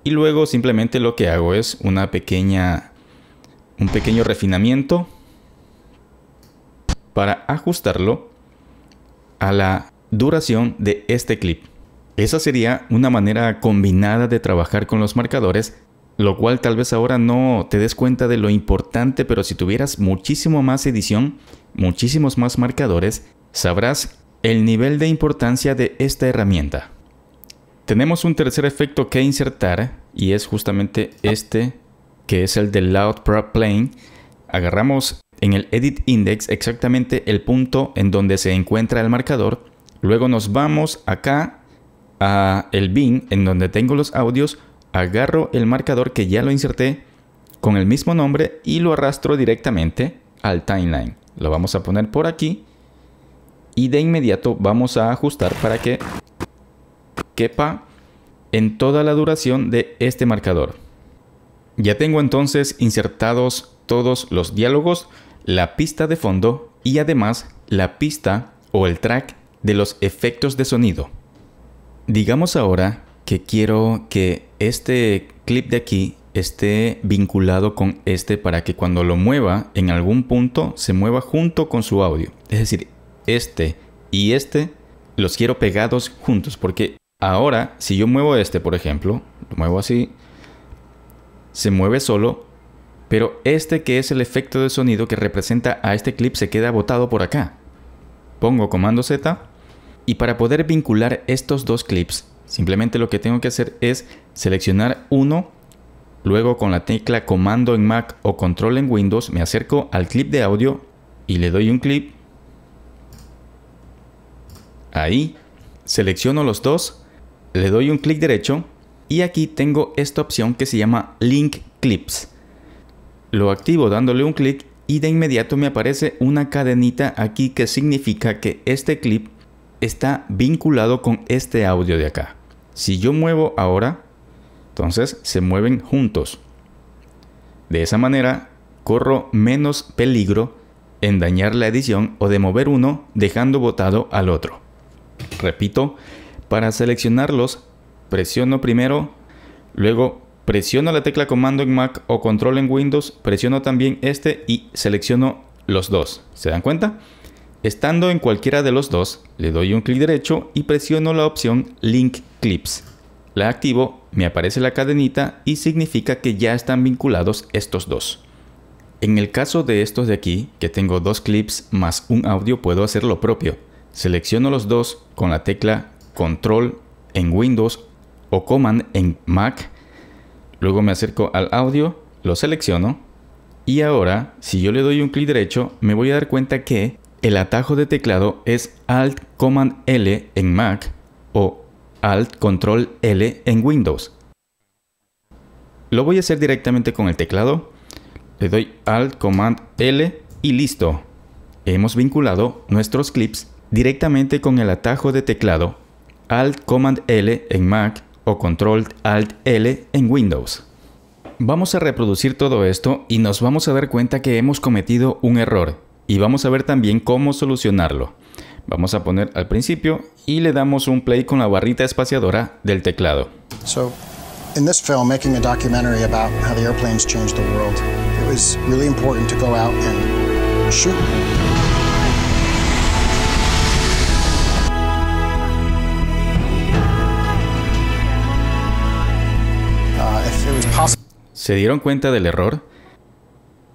Y luego simplemente lo que hago es una pequeña, un pequeño refinamiento para ajustarlo a la duración de este clip. Esa sería una manera combinada de trabajar con los marcadores, lo cual tal vez ahora no te des cuenta de lo importante, pero si tuvieras muchísimo más edición, muchísimos más marcadores, sabrás el nivel de importancia de esta herramienta. Tenemos un tercer efecto que insertar y es justamente este, que es el de Loud Prop Plane. Agarramos en el Edit Index exactamente el punto en donde se encuentra el marcador. Luego nos vamos acá a el bin en donde tengo los audios, agarro el marcador que ya lo inserté con el mismo nombre y lo arrastro directamente al timeline. Lo vamos a poner por aquí y de inmediato vamos a ajustar para que quepa en toda la duración de este marcador. Ya tengo entonces insertados todos los diálogos, la pista de fondo y además la pista o el track de los efectos de sonido. Digamos ahora que quiero que este clip de aquí esté vinculado con este para que cuando lo mueva en algún punto se mueva junto con su audio. Es decir, este y este los quiero pegados juntos porque ahora si yo muevo este por ejemplo, lo muevo así, se mueve solo, pero este que es el efecto de sonido que representa a este clip se queda botado por acá. Pongo comando Z y para poder vincular estos dos clips, simplemente lo que tengo que hacer es seleccionar uno, luego con la tecla comando en Mac o control en Windows me acerco al clip de audio y le doy un clip. Ahí, selecciono los dos, le doy un clic derecho y aquí tengo esta opción que se llama Link Clips. Lo activo dándole un clic y de inmediato me aparece una cadenita aquí que significa que este clip está vinculado con este audio de acá. Si yo muevo ahora, entonces se mueven juntos. De esa manera, corro menos peligro en dañar la edición o de mover uno dejando botado al otro. Repito, para seleccionarlos, presiono primero, luego presiono la tecla comando en Mac o control en Windows, presiono también este y selecciono los dos. ¿Se dan cuenta? Estando en cualquiera de los dos, le doy un clic derecho y presiono la opción Link Clips. La activo, me aparece la cadenita y significa que ya están vinculados estos dos. En el caso de estos de aquí, que tengo dos clips más un audio, puedo hacer lo propio. Selecciono los dos con la tecla Control en Windows o Command en Mac. Luego me acerco al audio, lo selecciono. Y ahora, si yo le doy un clic derecho, me voy a dar cuenta que el atajo de teclado es Alt Command L en Mac o Alt Control L en Windows. Lo voy a hacer directamente con el teclado. Le doy Alt Command L y listo. Hemos vinculado nuestros clips directamente con el atajo de teclado Alt Command L en Mac o Control Alt L en Windows. Vamos a reproducir todo esto y nos vamos a dar cuenta que hemos cometido un error y vamos a ver también cómo solucionarlo. Vamos a poner al principio y le damos un play con la barrita espaciadora del teclado. ¿Se dieron cuenta del error?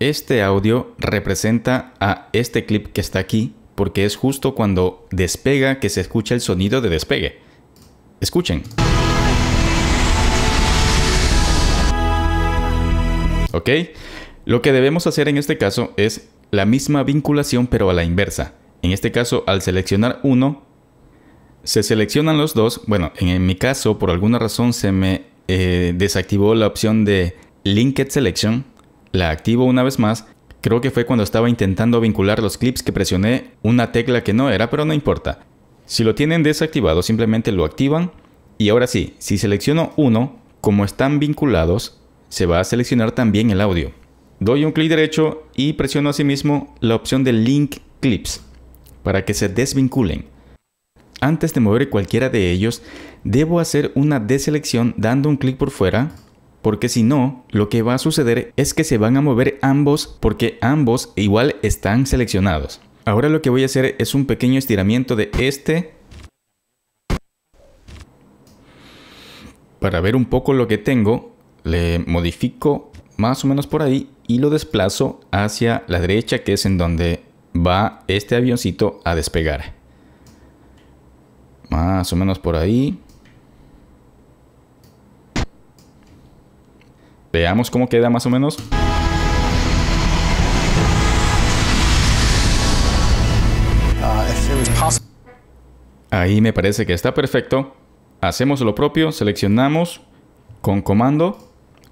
Este audio representa a este clip que está aquí porque es justo cuando despega que se escucha el sonido de despegue. Escuchen. ¿Ok? Lo que debemos hacer en este caso es la misma vinculación pero a la inversa. En este caso, al seleccionar uno, se seleccionan los dos. Bueno, en mi caso, por alguna razón se me eh, desactivó la opción de Linked Selection la activo una vez más, creo que fue cuando estaba intentando vincular los clips que presioné una tecla que no era, pero no importa. Si lo tienen desactivado, simplemente lo activan. Y ahora sí, si selecciono uno, como están vinculados, se va a seleccionar también el audio. Doy un clic derecho y presiono asimismo la opción de Link Clips para que se desvinculen. Antes de mover cualquiera de ellos, debo hacer una deselección dando un clic por fuera porque si no, lo que va a suceder es que se van a mover ambos porque ambos igual están seleccionados. Ahora lo que voy a hacer es un pequeño estiramiento de este para ver un poco lo que tengo, le modifico más o menos por ahí y lo desplazo hacia la derecha que es en donde va este avioncito a despegar. Más o menos por ahí. Veamos cómo queda más o menos. Ahí me parece que está perfecto. Hacemos lo propio, seleccionamos con comando,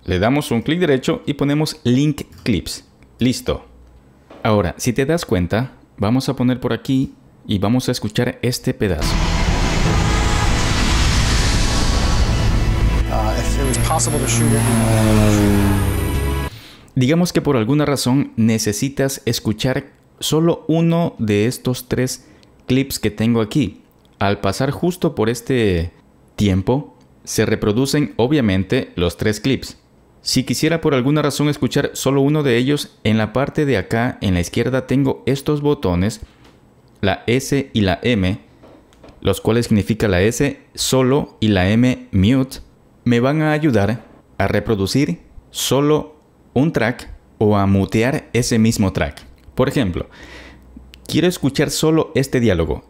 le damos un clic derecho y ponemos link clips. Listo. Ahora, si te das cuenta, vamos a poner por aquí y vamos a escuchar este pedazo. Digamos que por alguna razón necesitas escuchar solo uno de estos tres clips que tengo aquí. Al pasar justo por este tiempo, se reproducen obviamente los tres clips. Si quisiera por alguna razón escuchar solo uno de ellos, en la parte de acá, en la izquierda, tengo estos botones, la S y la M, los cuales significa la S solo y la M mute, me van a ayudar a reproducir solo un track o a mutear ese mismo track. Por ejemplo, quiero escuchar solo este diálogo.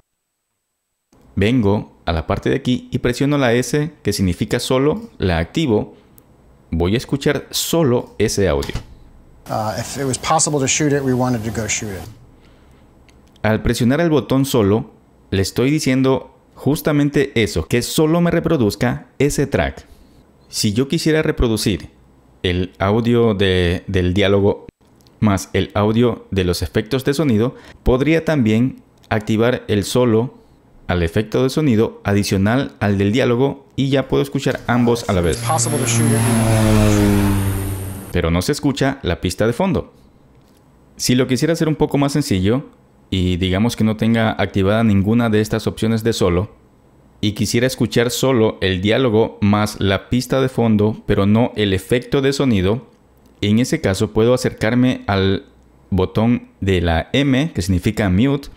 Vengo a la parte de aquí y presiono la S que significa solo, la activo. Voy a escuchar solo ese audio. Al presionar el botón solo, le estoy diciendo justamente eso, que solo me reproduzca ese track. Si yo quisiera reproducir el audio del diálogo más el audio de los efectos de sonido, podría también activar el solo al efecto de sonido adicional al del diálogo y ya puedo escuchar ambos a la vez. Pero no se escucha la pista de fondo. Si lo quisiera hacer un poco más sencillo y digamos que no tenga activada ninguna de estas opciones de solo, y quisiera escuchar solo el diálogo más la pista de fondo, pero no el efecto de sonido, en ese caso puedo acercarme al botón de la M, que significa mute,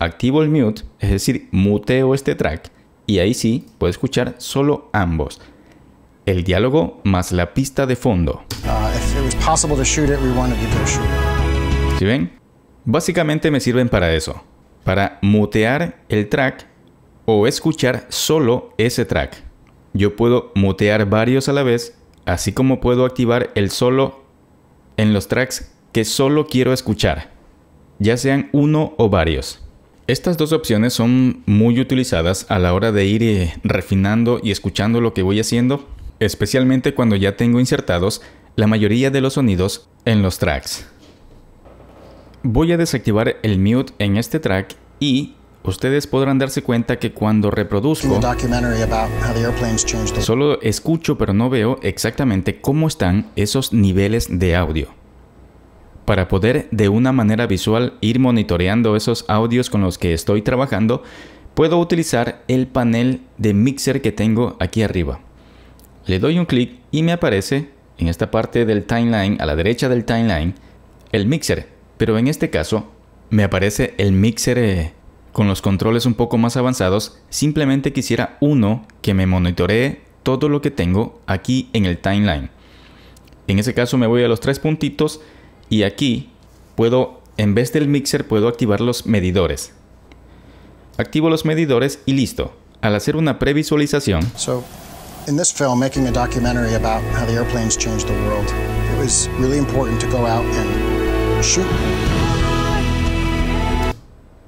activo el mute, es decir, muteo este track, y ahí sí puedo escuchar solo ambos. El diálogo más la pista de fondo. Uh, ven? Básicamente me sirven para eso, para mutear el track o escuchar solo ese track. Yo puedo mutear varios a la vez, así como puedo activar el solo en los tracks que solo quiero escuchar, ya sean uno o varios. Estas dos opciones son muy utilizadas a la hora de ir eh, refinando y escuchando lo que voy haciendo, especialmente cuando ya tengo insertados la mayoría de los sonidos en los tracks. Voy a desactivar el mute en este track y Ustedes podrán darse cuenta que cuando reproduzco, solo escucho pero no veo exactamente cómo están esos niveles de audio. Para poder de una manera visual ir monitoreando esos audios con los que estoy trabajando, puedo utilizar el panel de mixer que tengo aquí arriba. Le doy un clic y me aparece en esta parte del timeline, a la derecha del timeline, el mixer. Pero en este caso me aparece el mixer eh, con los controles un poco más avanzados, simplemente quisiera uno que me monitoree todo lo que tengo aquí en el timeline. En ese caso me voy a los tres puntitos y aquí puedo, en vez del mixer, puedo activar los medidores. Activo los medidores y listo. Al hacer una previsualización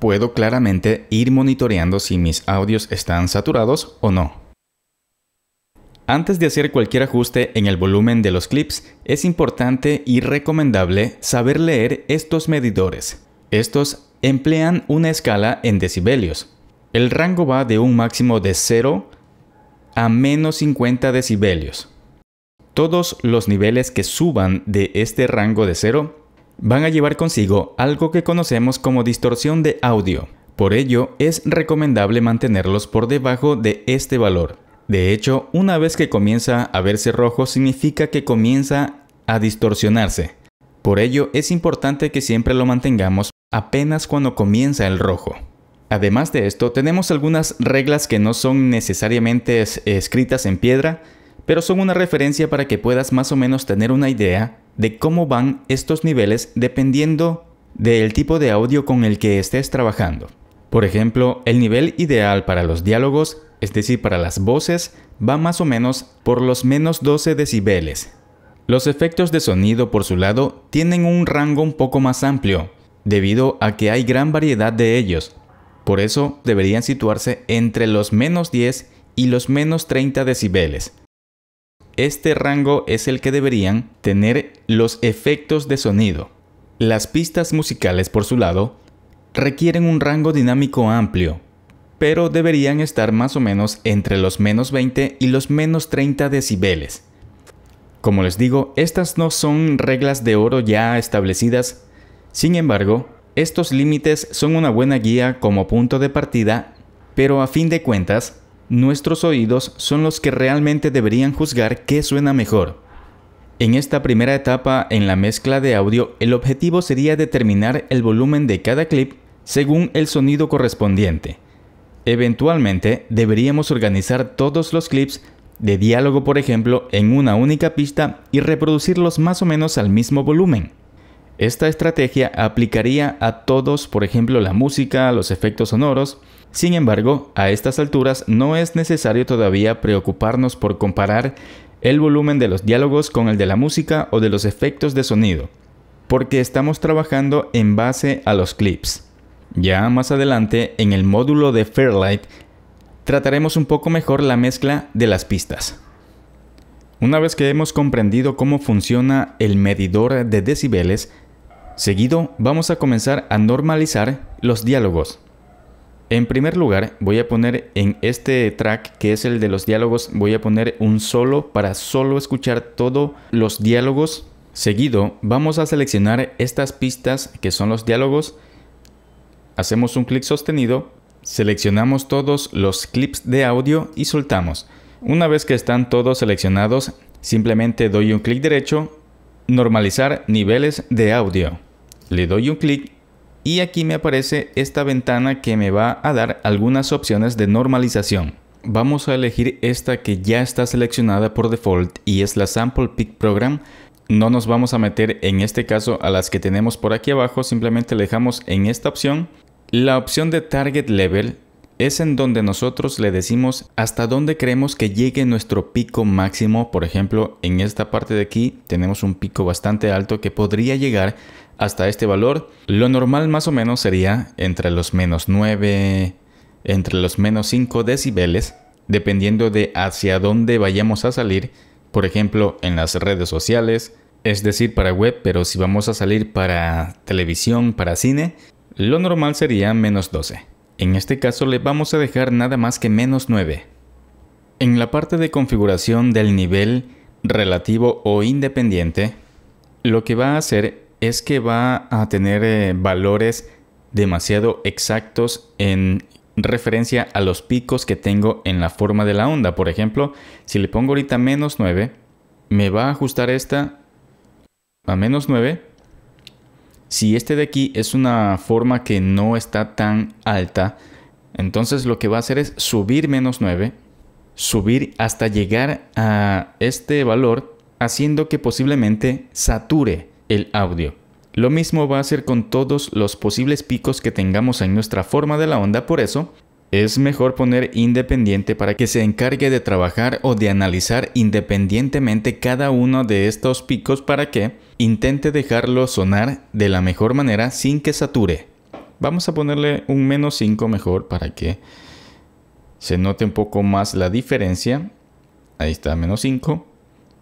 puedo claramente ir monitoreando si mis audios están saturados o no. Antes de hacer cualquier ajuste en el volumen de los clips, es importante y recomendable saber leer estos medidores. Estos emplean una escala en decibelios. El rango va de un máximo de 0 a menos 50 decibelios. Todos los niveles que suban de este rango de 0 van a llevar consigo algo que conocemos como distorsión de audio. Por ello, es recomendable mantenerlos por debajo de este valor. De hecho, una vez que comienza a verse rojo significa que comienza a distorsionarse. Por ello, es importante que siempre lo mantengamos apenas cuando comienza el rojo. Además de esto, tenemos algunas reglas que no son necesariamente escritas en piedra, pero son una referencia para que puedas más o menos tener una idea de cómo van estos niveles dependiendo del tipo de audio con el que estés trabajando. Por ejemplo, el nivel ideal para los diálogos, es decir, para las voces, va más o menos por los menos 12 decibeles. Los efectos de sonido, por su lado, tienen un rango un poco más amplio, debido a que hay gran variedad de ellos. Por eso deberían situarse entre los menos 10 y los menos 30 decibeles este rango es el que deberían tener los efectos de sonido. Las pistas musicales, por su lado, requieren un rango dinámico amplio, pero deberían estar más o menos entre los menos 20 y los menos 30 decibeles. Como les digo, estas no son reglas de oro ya establecidas, sin embargo, estos límites son una buena guía como punto de partida, pero a fin de cuentas, nuestros oídos son los que realmente deberían juzgar qué suena mejor. En esta primera etapa, en la mezcla de audio, el objetivo sería determinar el volumen de cada clip según el sonido correspondiente. Eventualmente, deberíamos organizar todos los clips de diálogo, por ejemplo, en una única pista y reproducirlos más o menos al mismo volumen. Esta estrategia aplicaría a todos, por ejemplo, la música, los efectos sonoros, sin embargo, a estas alturas no es necesario todavía preocuparnos por comparar el volumen de los diálogos con el de la música o de los efectos de sonido, porque estamos trabajando en base a los clips. Ya más adelante, en el módulo de Fairlight, trataremos un poco mejor la mezcla de las pistas. Una vez que hemos comprendido cómo funciona el medidor de decibeles, seguido vamos a comenzar a normalizar los diálogos en primer lugar, voy a poner en este track, que es el de los diálogos, voy a poner un solo para solo escuchar todos los diálogos. Seguido, vamos a seleccionar estas pistas que son los diálogos. Hacemos un clic sostenido, seleccionamos todos los clips de audio y soltamos. Una vez que están todos seleccionados, simplemente doy un clic derecho, normalizar niveles de audio. Le doy un clic y aquí me aparece esta ventana que me va a dar algunas opciones de normalización. Vamos a elegir esta que ya está seleccionada por default y es la Sample Pick Program. No nos vamos a meter en este caso a las que tenemos por aquí abajo, simplemente le dejamos en esta opción. La opción de Target Level es en donde nosotros le decimos hasta dónde creemos que llegue nuestro pico máximo. Por ejemplo, en esta parte de aquí tenemos un pico bastante alto que podría llegar hasta este valor. Lo normal más o menos sería entre los menos 9, entre los menos 5 decibeles, dependiendo de hacia dónde vayamos a salir, por ejemplo en las redes sociales, es decir, para web, pero si vamos a salir para televisión, para cine, lo normal sería menos 12. En este caso le vamos a dejar nada más que menos 9. En la parte de configuración del nivel relativo o independiente, lo que va a hacer es que va a tener eh, valores demasiado exactos en referencia a los picos que tengo en la forma de la onda. Por ejemplo, si le pongo ahorita menos 9, me va a ajustar esta a menos 9. Si este de aquí es una forma que no está tan alta, entonces lo que va a hacer es subir menos 9, subir hasta llegar a este valor, haciendo que posiblemente sature el audio. Lo mismo va a hacer con todos los posibles picos que tengamos en nuestra forma de la onda, por eso es mejor poner independiente para que se encargue de trabajar o de analizar independientemente cada uno de estos picos para que intente dejarlo sonar de la mejor manera sin que sature. Vamos a ponerle un menos 5 mejor para que se note un poco más la diferencia. Ahí está, menos 5.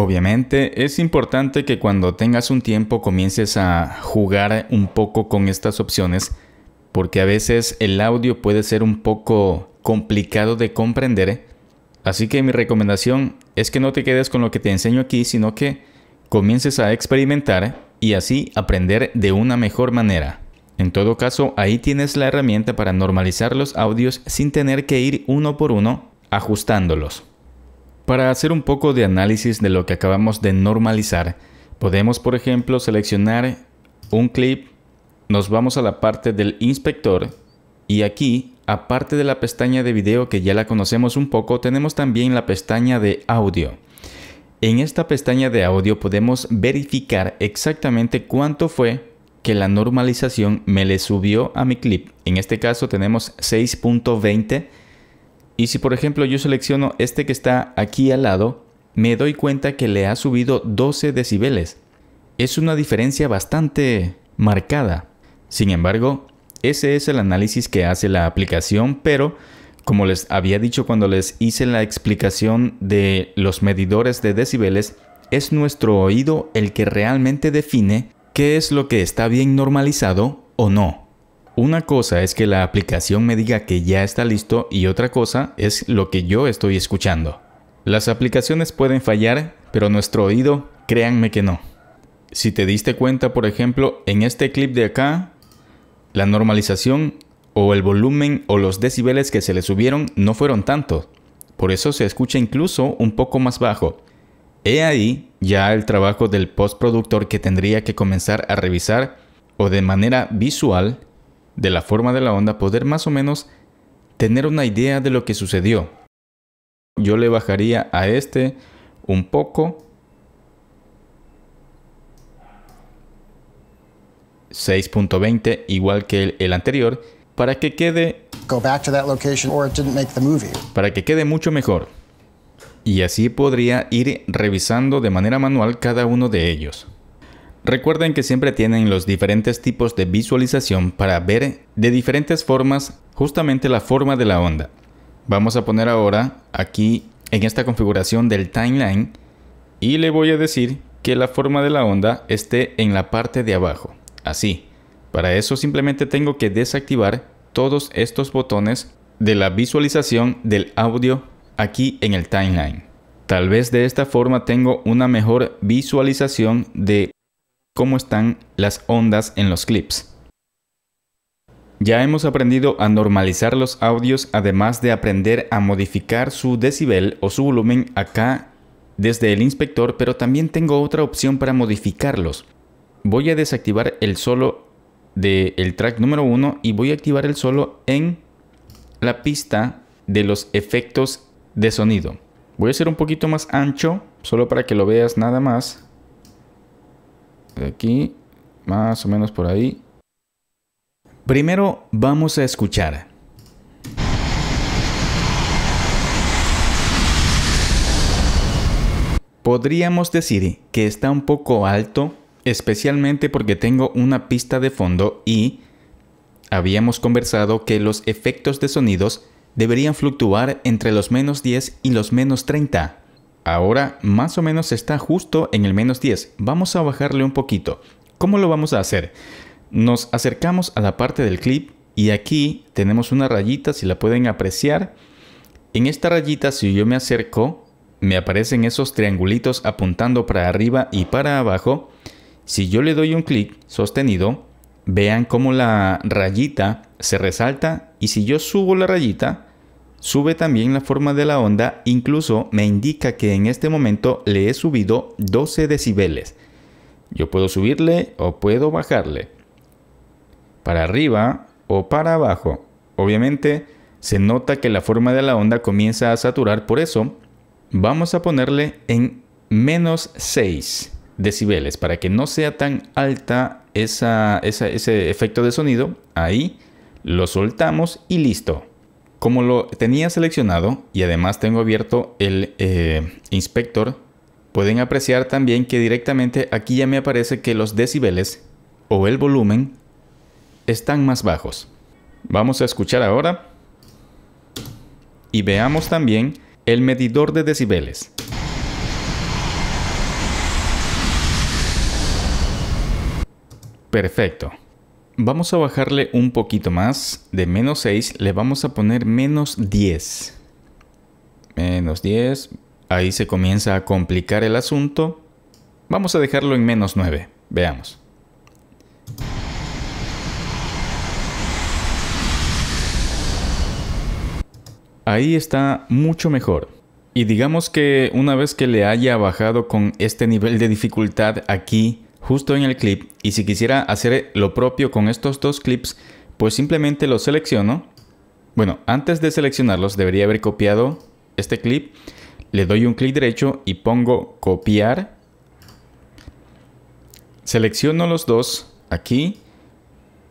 Obviamente es importante que cuando tengas un tiempo comiences a jugar un poco con estas opciones porque a veces el audio puede ser un poco complicado de comprender. Así que mi recomendación es que no te quedes con lo que te enseño aquí, sino que comiences a experimentar y así aprender de una mejor manera. En todo caso, ahí tienes la herramienta para normalizar los audios sin tener que ir uno por uno ajustándolos. Para hacer un poco de análisis de lo que acabamos de normalizar, podemos por ejemplo seleccionar un clip, nos vamos a la parte del inspector y aquí, aparte de la pestaña de video que ya la conocemos un poco, tenemos también la pestaña de audio. En esta pestaña de audio podemos verificar exactamente cuánto fue que la normalización me le subió a mi clip. En este caso tenemos 6.20 y si por ejemplo yo selecciono este que está aquí al lado, me doy cuenta que le ha subido 12 decibeles. Es una diferencia bastante marcada. Sin embargo, ese es el análisis que hace la aplicación, pero como les había dicho cuando les hice la explicación de los medidores de decibeles, es nuestro oído el que realmente define qué es lo que está bien normalizado o no. Una cosa es que la aplicación me diga que ya está listo y otra cosa es lo que yo estoy escuchando. Las aplicaciones pueden fallar, pero nuestro oído, créanme que no. Si te diste cuenta, por ejemplo, en este clip de acá, la normalización o el volumen o los decibeles que se le subieron no fueron tanto. Por eso se escucha incluso un poco más bajo. He ahí ya el trabajo del postproductor que tendría que comenzar a revisar o de manera visual de la forma de la onda, poder más o menos tener una idea de lo que sucedió. Yo le bajaría a este un poco. 6.20 igual que el, anterior para que quede para que quede mucho mejor y así podría ir revisando de manera manual cada uno de ellos. Recuerden que siempre tienen los diferentes tipos de visualización para ver de diferentes formas justamente la forma de la onda. Vamos a poner ahora aquí en esta configuración del timeline y le voy a decir que la forma de la onda esté en la parte de abajo. Así. Para eso simplemente tengo que desactivar todos estos botones de la visualización del audio aquí en el timeline. Tal vez de esta forma tengo una mejor visualización de cómo están las ondas en los clips. Ya hemos aprendido a normalizar los audios además de aprender a modificar su decibel o su volumen acá desde el inspector, pero también tengo otra opción para modificarlos. Voy a desactivar el solo del track número 1 y voy a activar el solo en la pista de los efectos de sonido. Voy a hacer un poquito más ancho, solo para que lo veas nada más de aquí, más o menos por ahí. Primero vamos a escuchar. Podríamos decir que está un poco alto, especialmente porque tengo una pista de fondo y habíamos conversado que los efectos de sonidos deberían fluctuar entre los menos 10 y los menos 30. Ahora más o menos está justo en el menos 10. Vamos a bajarle un poquito. ¿Cómo lo vamos a hacer? Nos acercamos a la parte del clip y aquí tenemos una rayita, si la pueden apreciar. En esta rayita, si yo me acerco, me aparecen esos triangulitos apuntando para arriba y para abajo. Si yo le doy un clic sostenido, vean cómo la rayita se resalta y si yo subo la rayita, Sube también la forma de la onda, incluso me indica que en este momento le he subido 12 decibeles. Yo puedo subirle o puedo bajarle. Para arriba o para abajo. Obviamente se nota que la forma de la onda comienza a saturar, por eso vamos a ponerle en menos 6 decibeles para que no sea tan alta ese efecto de sonido. Ahí lo soltamos y listo. Como lo tenía seleccionado y además tengo abierto el eh, inspector, pueden apreciar también que directamente aquí ya me aparece que los decibeles o el volumen están más bajos. Vamos a escuchar ahora y veamos también el medidor de decibeles. Perfecto. Vamos a bajarle un poquito más. De menos 6 le vamos a poner menos 10. Menos 10. Ahí se comienza a complicar el asunto. Vamos a dejarlo en menos 9. Veamos. Ahí está mucho mejor. Y digamos que una vez que le haya bajado con este nivel de dificultad aquí, justo en el clip y si quisiera hacer lo propio con estos dos clips, pues simplemente los selecciono. Bueno, antes de seleccionarlos debería haber copiado este clip. Le doy un clic derecho y pongo copiar. Selecciono los dos aquí.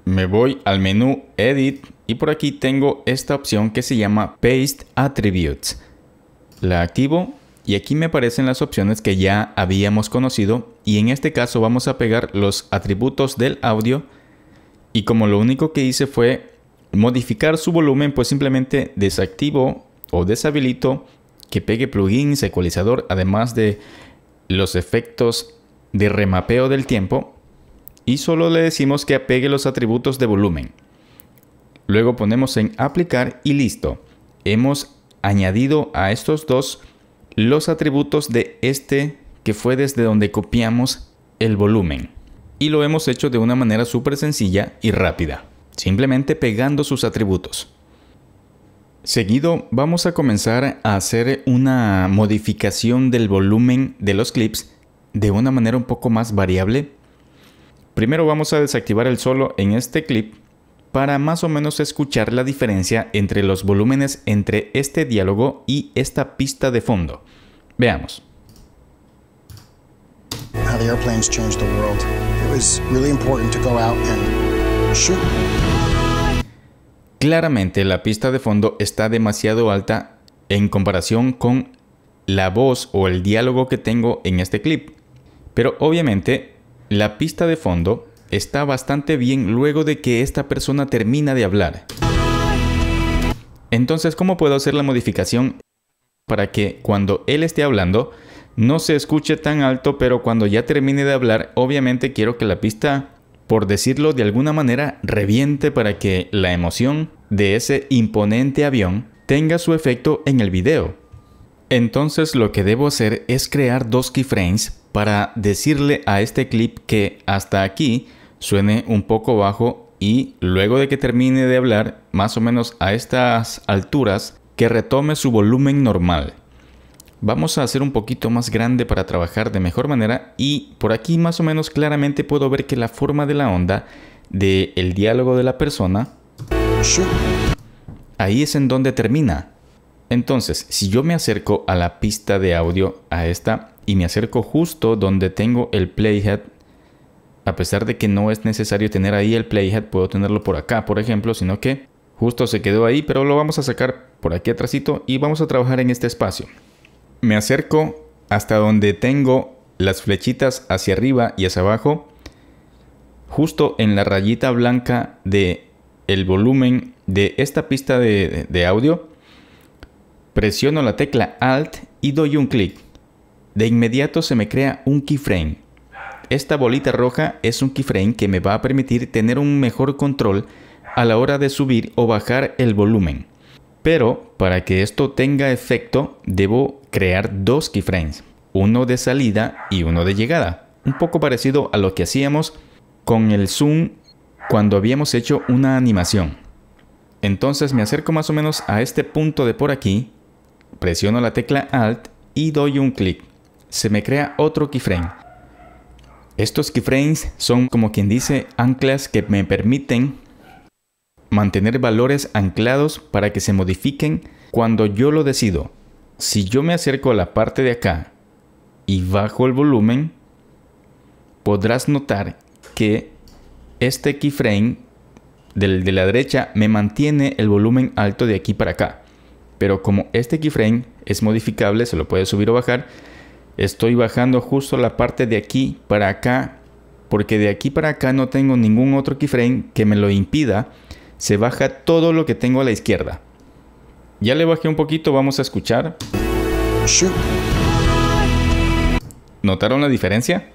Me voy al menú Edit y por aquí tengo esta opción que se llama Paste Attributes. La activo y aquí me aparecen las opciones que ya habíamos conocido y en este caso vamos a pegar los atributos del audio y como lo único que hice fue modificar su volumen, pues simplemente desactivo o deshabilito que pegue plugins, ecualizador, además de los efectos de remapeo del tiempo y solo le decimos que apegue los atributos de volumen. Luego ponemos en aplicar y listo. Hemos añadido a estos dos los atributos de este que fue desde donde copiamos el volumen. Y lo hemos hecho de una manera súper sencilla y rápida, simplemente pegando sus atributos. Seguido vamos a comenzar a hacer una modificación del volumen de los clips de una manera un poco más variable. Primero vamos a desactivar el solo en este clip para más o menos escuchar la diferencia entre los volúmenes entre este diálogo y esta pista de fondo. Veamos. Claramente la pista de fondo está demasiado alta en comparación con la voz o el diálogo que tengo en este clip. Pero obviamente la pista de fondo está bastante bien luego de que esta persona termina de hablar. Entonces, ¿cómo puedo hacer la modificación para que cuando él esté hablando no se escuche tan alto, pero cuando ya termine de hablar, obviamente quiero que la pista, por decirlo de alguna manera, reviente para que la emoción de ese imponente avión tenga su efecto en el video. Entonces lo que debo hacer es crear dos keyframes para decirle a este clip que hasta aquí suene un poco bajo y luego de que termine de hablar, más o menos a estas alturas, que retome su volumen normal. Vamos a hacer un poquito más grande para trabajar de mejor manera y por aquí más o menos claramente puedo ver que la forma de la onda del diálogo de la persona, ahí es en donde termina. Entonces, si yo me acerco a la pista de audio, a esta, y me acerco justo donde tengo el playhead a pesar de que no es necesario tener ahí el playhead, puedo tenerlo por acá, por ejemplo, sino que justo se quedó ahí, pero lo vamos a sacar por aquí atrásito y vamos a trabajar en este espacio. Me acerco hasta donde tengo las flechitas hacia arriba y hacia abajo, justo en la rayita blanca de el volumen de esta pista de audio, presiono la tecla Alt y doy un clic. De inmediato se me crea un keyframe. Esta bolita roja es un keyframe que me va a permitir tener un mejor control a la hora de subir o bajar el volumen. Pero para que esto tenga efecto debo crear dos keyframes, uno de salida y uno de llegada. Un poco parecido a lo que hacíamos con el zoom cuando habíamos hecho una animación. Entonces me acerco más o menos a este punto de por aquí, presiono la tecla Alt y doy un clic. Se me crea otro keyframe estos keyframes son como quien dice anclas que me permiten mantener valores anclados para que se modifiquen cuando yo lo decido. Si yo me acerco a la parte de acá y bajo el volumen, podrás notar que este keyframe del de la derecha me mantiene el volumen alto de aquí para acá. Pero como este keyframe es modificable, se lo puede subir o bajar, Estoy bajando justo la parte de aquí para acá, porque de aquí para acá no tengo ningún otro keyframe que me lo impida. Se baja todo lo que tengo a la izquierda. Ya le bajé un poquito, vamos a escuchar. ¿Notaron la diferencia?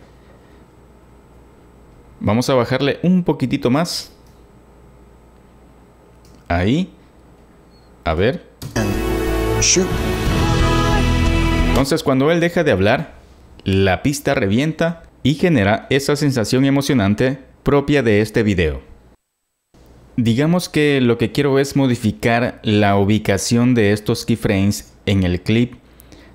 Vamos a bajarle un poquitito más. Ahí. A ver. Entonces cuando él deja de hablar, la pista revienta y genera esa sensación emocionante propia de este video. Digamos que lo que quiero es modificar la ubicación de estos keyframes en el clip,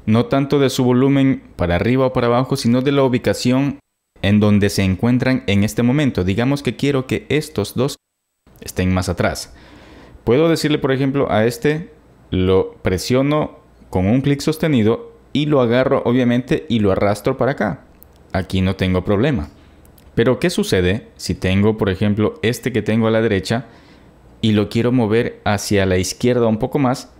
no tanto de su volumen para arriba o para abajo, sino de la ubicación en donde se encuentran en este momento. Digamos que quiero que estos dos estén más atrás. Puedo decirle, por ejemplo, a este, lo presiono con un clic sostenido y lo agarro obviamente y lo arrastro para acá. Aquí no tengo problema. Pero ¿qué sucede si tengo, por ejemplo, este que tengo a la derecha y lo quiero mover hacia la izquierda un poco más?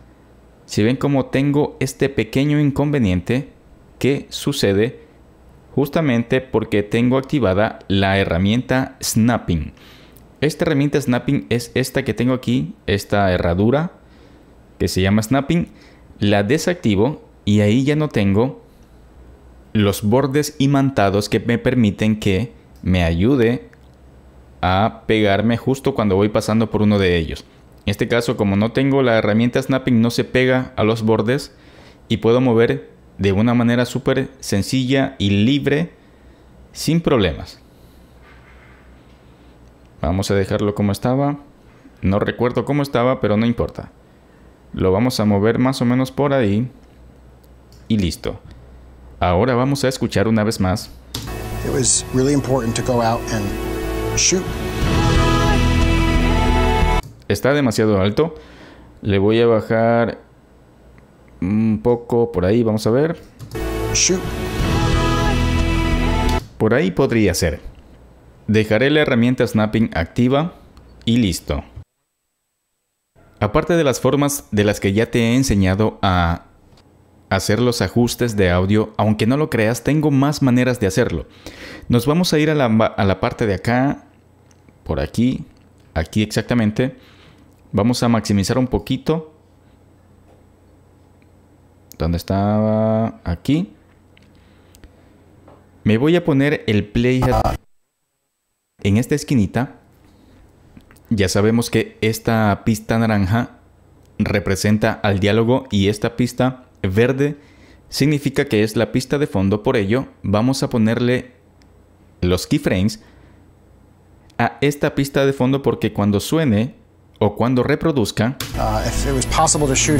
Si ven cómo tengo este pequeño inconveniente que sucede justamente porque tengo activada la herramienta snapping. Esta herramienta snapping es esta que tengo aquí, esta herradura que se llama snapping. La desactivo y ahí ya no tengo los bordes imantados que me permiten que me ayude a pegarme justo cuando voy pasando por uno de ellos. En este caso, como no tengo la herramienta snapping, no se pega a los bordes y puedo mover de una manera súper sencilla y libre sin problemas. Vamos a dejarlo como estaba. No recuerdo cómo estaba, pero no importa. Lo vamos a mover más o menos por ahí y listo. Ahora vamos a escuchar una vez más. Está demasiado alto. Le voy a bajar un poco por ahí, vamos a ver. Por ahí podría ser. Dejaré la herramienta Snapping activa y listo. Aparte de las formas de las que ya te he enseñado a hacer los ajustes de audio. Aunque no lo creas, tengo más maneras de hacerlo. Nos vamos a ir a la, parte de acá, por aquí, aquí exactamente. Vamos a maximizar un poquito. ¿Dónde estaba? Aquí. Me voy a poner el playhead en esta esquinita. Ya sabemos que esta pista naranja representa al diálogo y esta pista verde significa que es la pista de fondo, por ello vamos a ponerle los keyframes a esta pista de fondo porque cuando suene o cuando reproduzca, uh,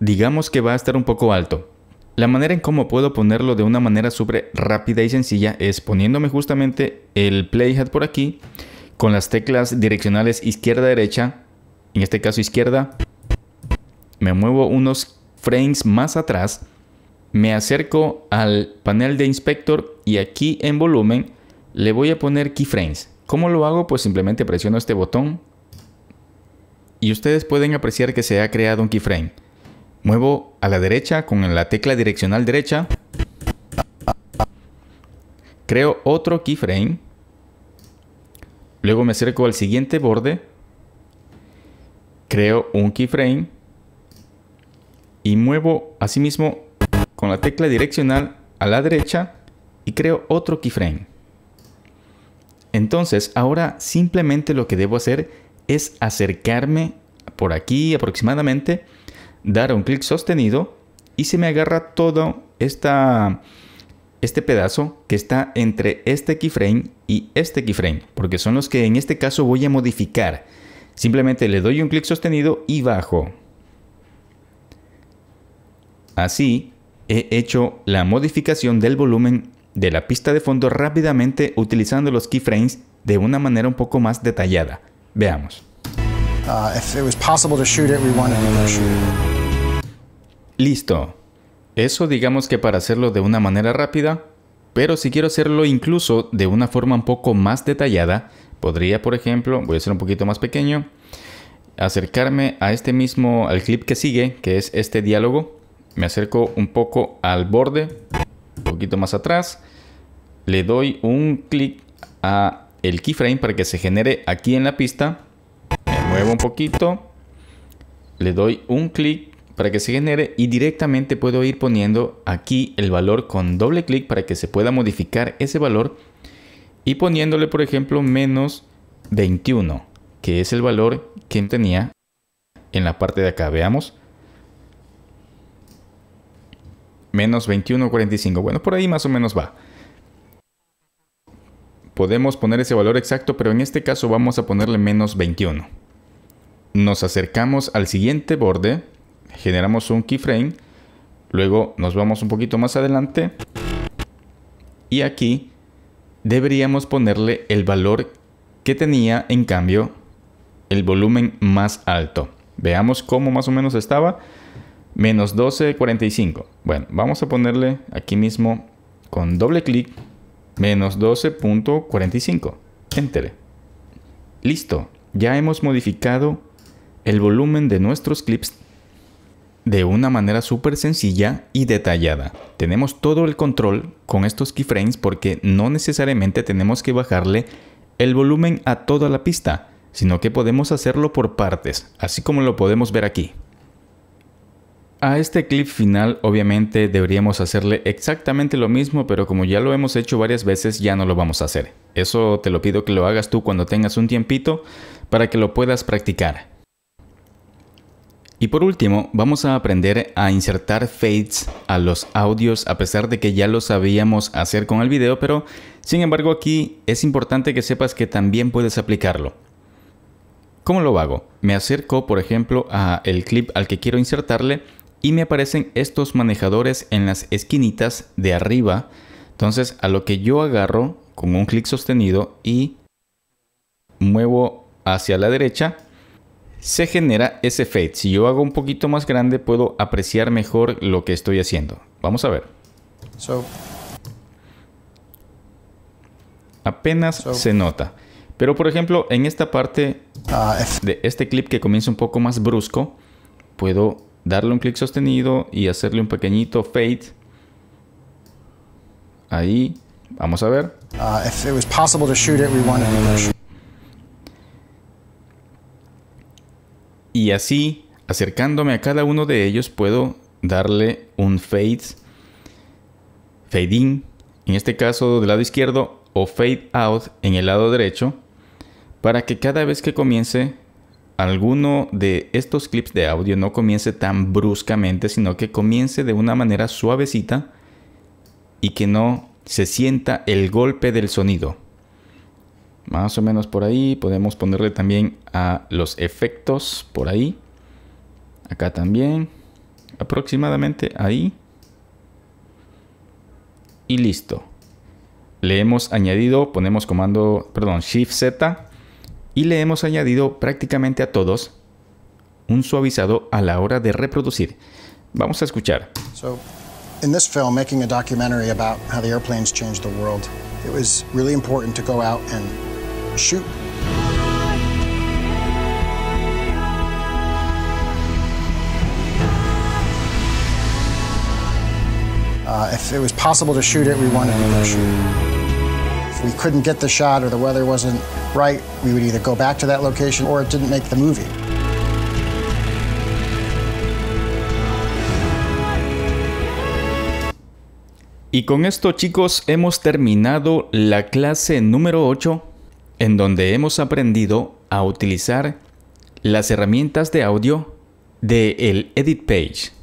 digamos que va a estar un poco alto. La manera en cómo puedo ponerlo de una manera súper rápida y sencilla es poniéndome justamente el playhead por aquí con las teclas direccionales izquierda-derecha, en este caso izquierda, me muevo unos frames más atrás, me acerco al panel de inspector y aquí en volumen le voy a poner keyframes. ¿Cómo lo hago? Pues simplemente presiono este botón y ustedes pueden apreciar que se ha creado un keyframe. Muevo a la derecha con la tecla direccional derecha. Creo otro keyframe. Luego me acerco al siguiente borde. Creo un keyframe y muevo asimismo con la tecla direccional a la derecha y creo otro keyframe. Entonces ahora simplemente lo que debo hacer es acercarme por aquí aproximadamente, dar un clic sostenido y se me agarra todo esta, este pedazo que está entre este keyframe y este keyframe, porque son los que en este caso voy a modificar. Simplemente le doy un clic sostenido y bajo. Así, he hecho la modificación del volumen de la pista de fondo rápidamente utilizando los keyframes de una manera un poco más detallada. Veamos. Uh, Listo. Eso digamos que para hacerlo de una manera rápida, pero si quiero hacerlo incluso de una forma un poco más detallada, podría, por ejemplo, voy a hacer un poquito más pequeño, acercarme a este mismo, al clip que sigue, que es este diálogo, me acerco un poco al borde, un poquito más atrás, le doy un clic a el keyframe para que se genere aquí en la pista, me muevo un poquito, le doy un clic para que se genere y directamente puedo ir poniendo aquí el valor con doble clic para que se pueda modificar ese valor y poniéndole por ejemplo menos 21 que es el valor que tenía en la parte de acá veamos menos 21.45. Bueno, por ahí más o menos va. Podemos poner ese valor exacto, pero en este caso vamos a ponerle menos 21. Nos acercamos al siguiente borde, generamos un keyframe, luego nos vamos un poquito más adelante y aquí deberíamos ponerle el valor que tenía en cambio el volumen más alto. Veamos cómo más o menos estaba. Menos 12.45. Bueno, vamos a ponerle aquí mismo con doble clic menos 12.45. Enter. Listo. Ya hemos modificado el volumen de nuestros clips de una manera súper sencilla y detallada. Tenemos todo el control con estos keyframes porque no necesariamente tenemos que bajarle el volumen a toda la pista, sino que podemos hacerlo por partes, así como lo podemos ver aquí. A este clip final obviamente deberíamos hacerle exactamente lo mismo, pero como ya lo hemos hecho varias veces ya no lo vamos a hacer. Eso te lo pido que lo hagas tú cuando tengas un tiempito para que lo puedas practicar. Y por último, vamos a aprender a insertar fades a los audios a pesar de que ya lo sabíamos hacer con el video, pero sin embargo aquí es importante que sepas que también puedes aplicarlo. ¿Cómo lo hago? Me acerco, por ejemplo, al clip al que quiero insertarle y me aparecen estos manejadores en las esquinitas de arriba. Entonces a lo que yo agarro con un clic sostenido y muevo hacia la derecha, se genera ese fade. Si yo hago un poquito más grande puedo apreciar mejor lo que estoy haciendo. Vamos a ver. Apenas se nota. Pero por ejemplo, en esta parte ah, de este clip que comienza un poco más brusco, puedo darle un clic sostenido y hacerle un pequeñito fade. Ahí, vamos a ver. Uh, y así, acercándome a cada uno de ellos, puedo darle un fade, fade in, en este caso del lado izquierdo, o fade out en el lado derecho, para que cada vez que comience alguno de estos clips de audio no comience tan bruscamente, sino que comience de una manera suavecita y que no se sienta el golpe del sonido. Más o menos por ahí. Podemos ponerle también a los efectos por ahí. Acá también. Aproximadamente ahí. Y listo. Le hemos añadido, ponemos comando, perdón, Shift Z y le hemos añadido prácticamente a todos un suavizado a la hora de reproducir. Vamos a escuchar. So, in this film, making a documentary about how the airplanes changed the world, it was really important to go out and shoot. Uh, if it was possible to shoot it, we wanted to shoot we couldn't get the shot or the weather wasn't right, we would either go back to that location or it didn't make the movie. Y con esto chicos hemos terminado la clase número 8 en donde hemos aprendido a utilizar las herramientas de audio de el Edit Page.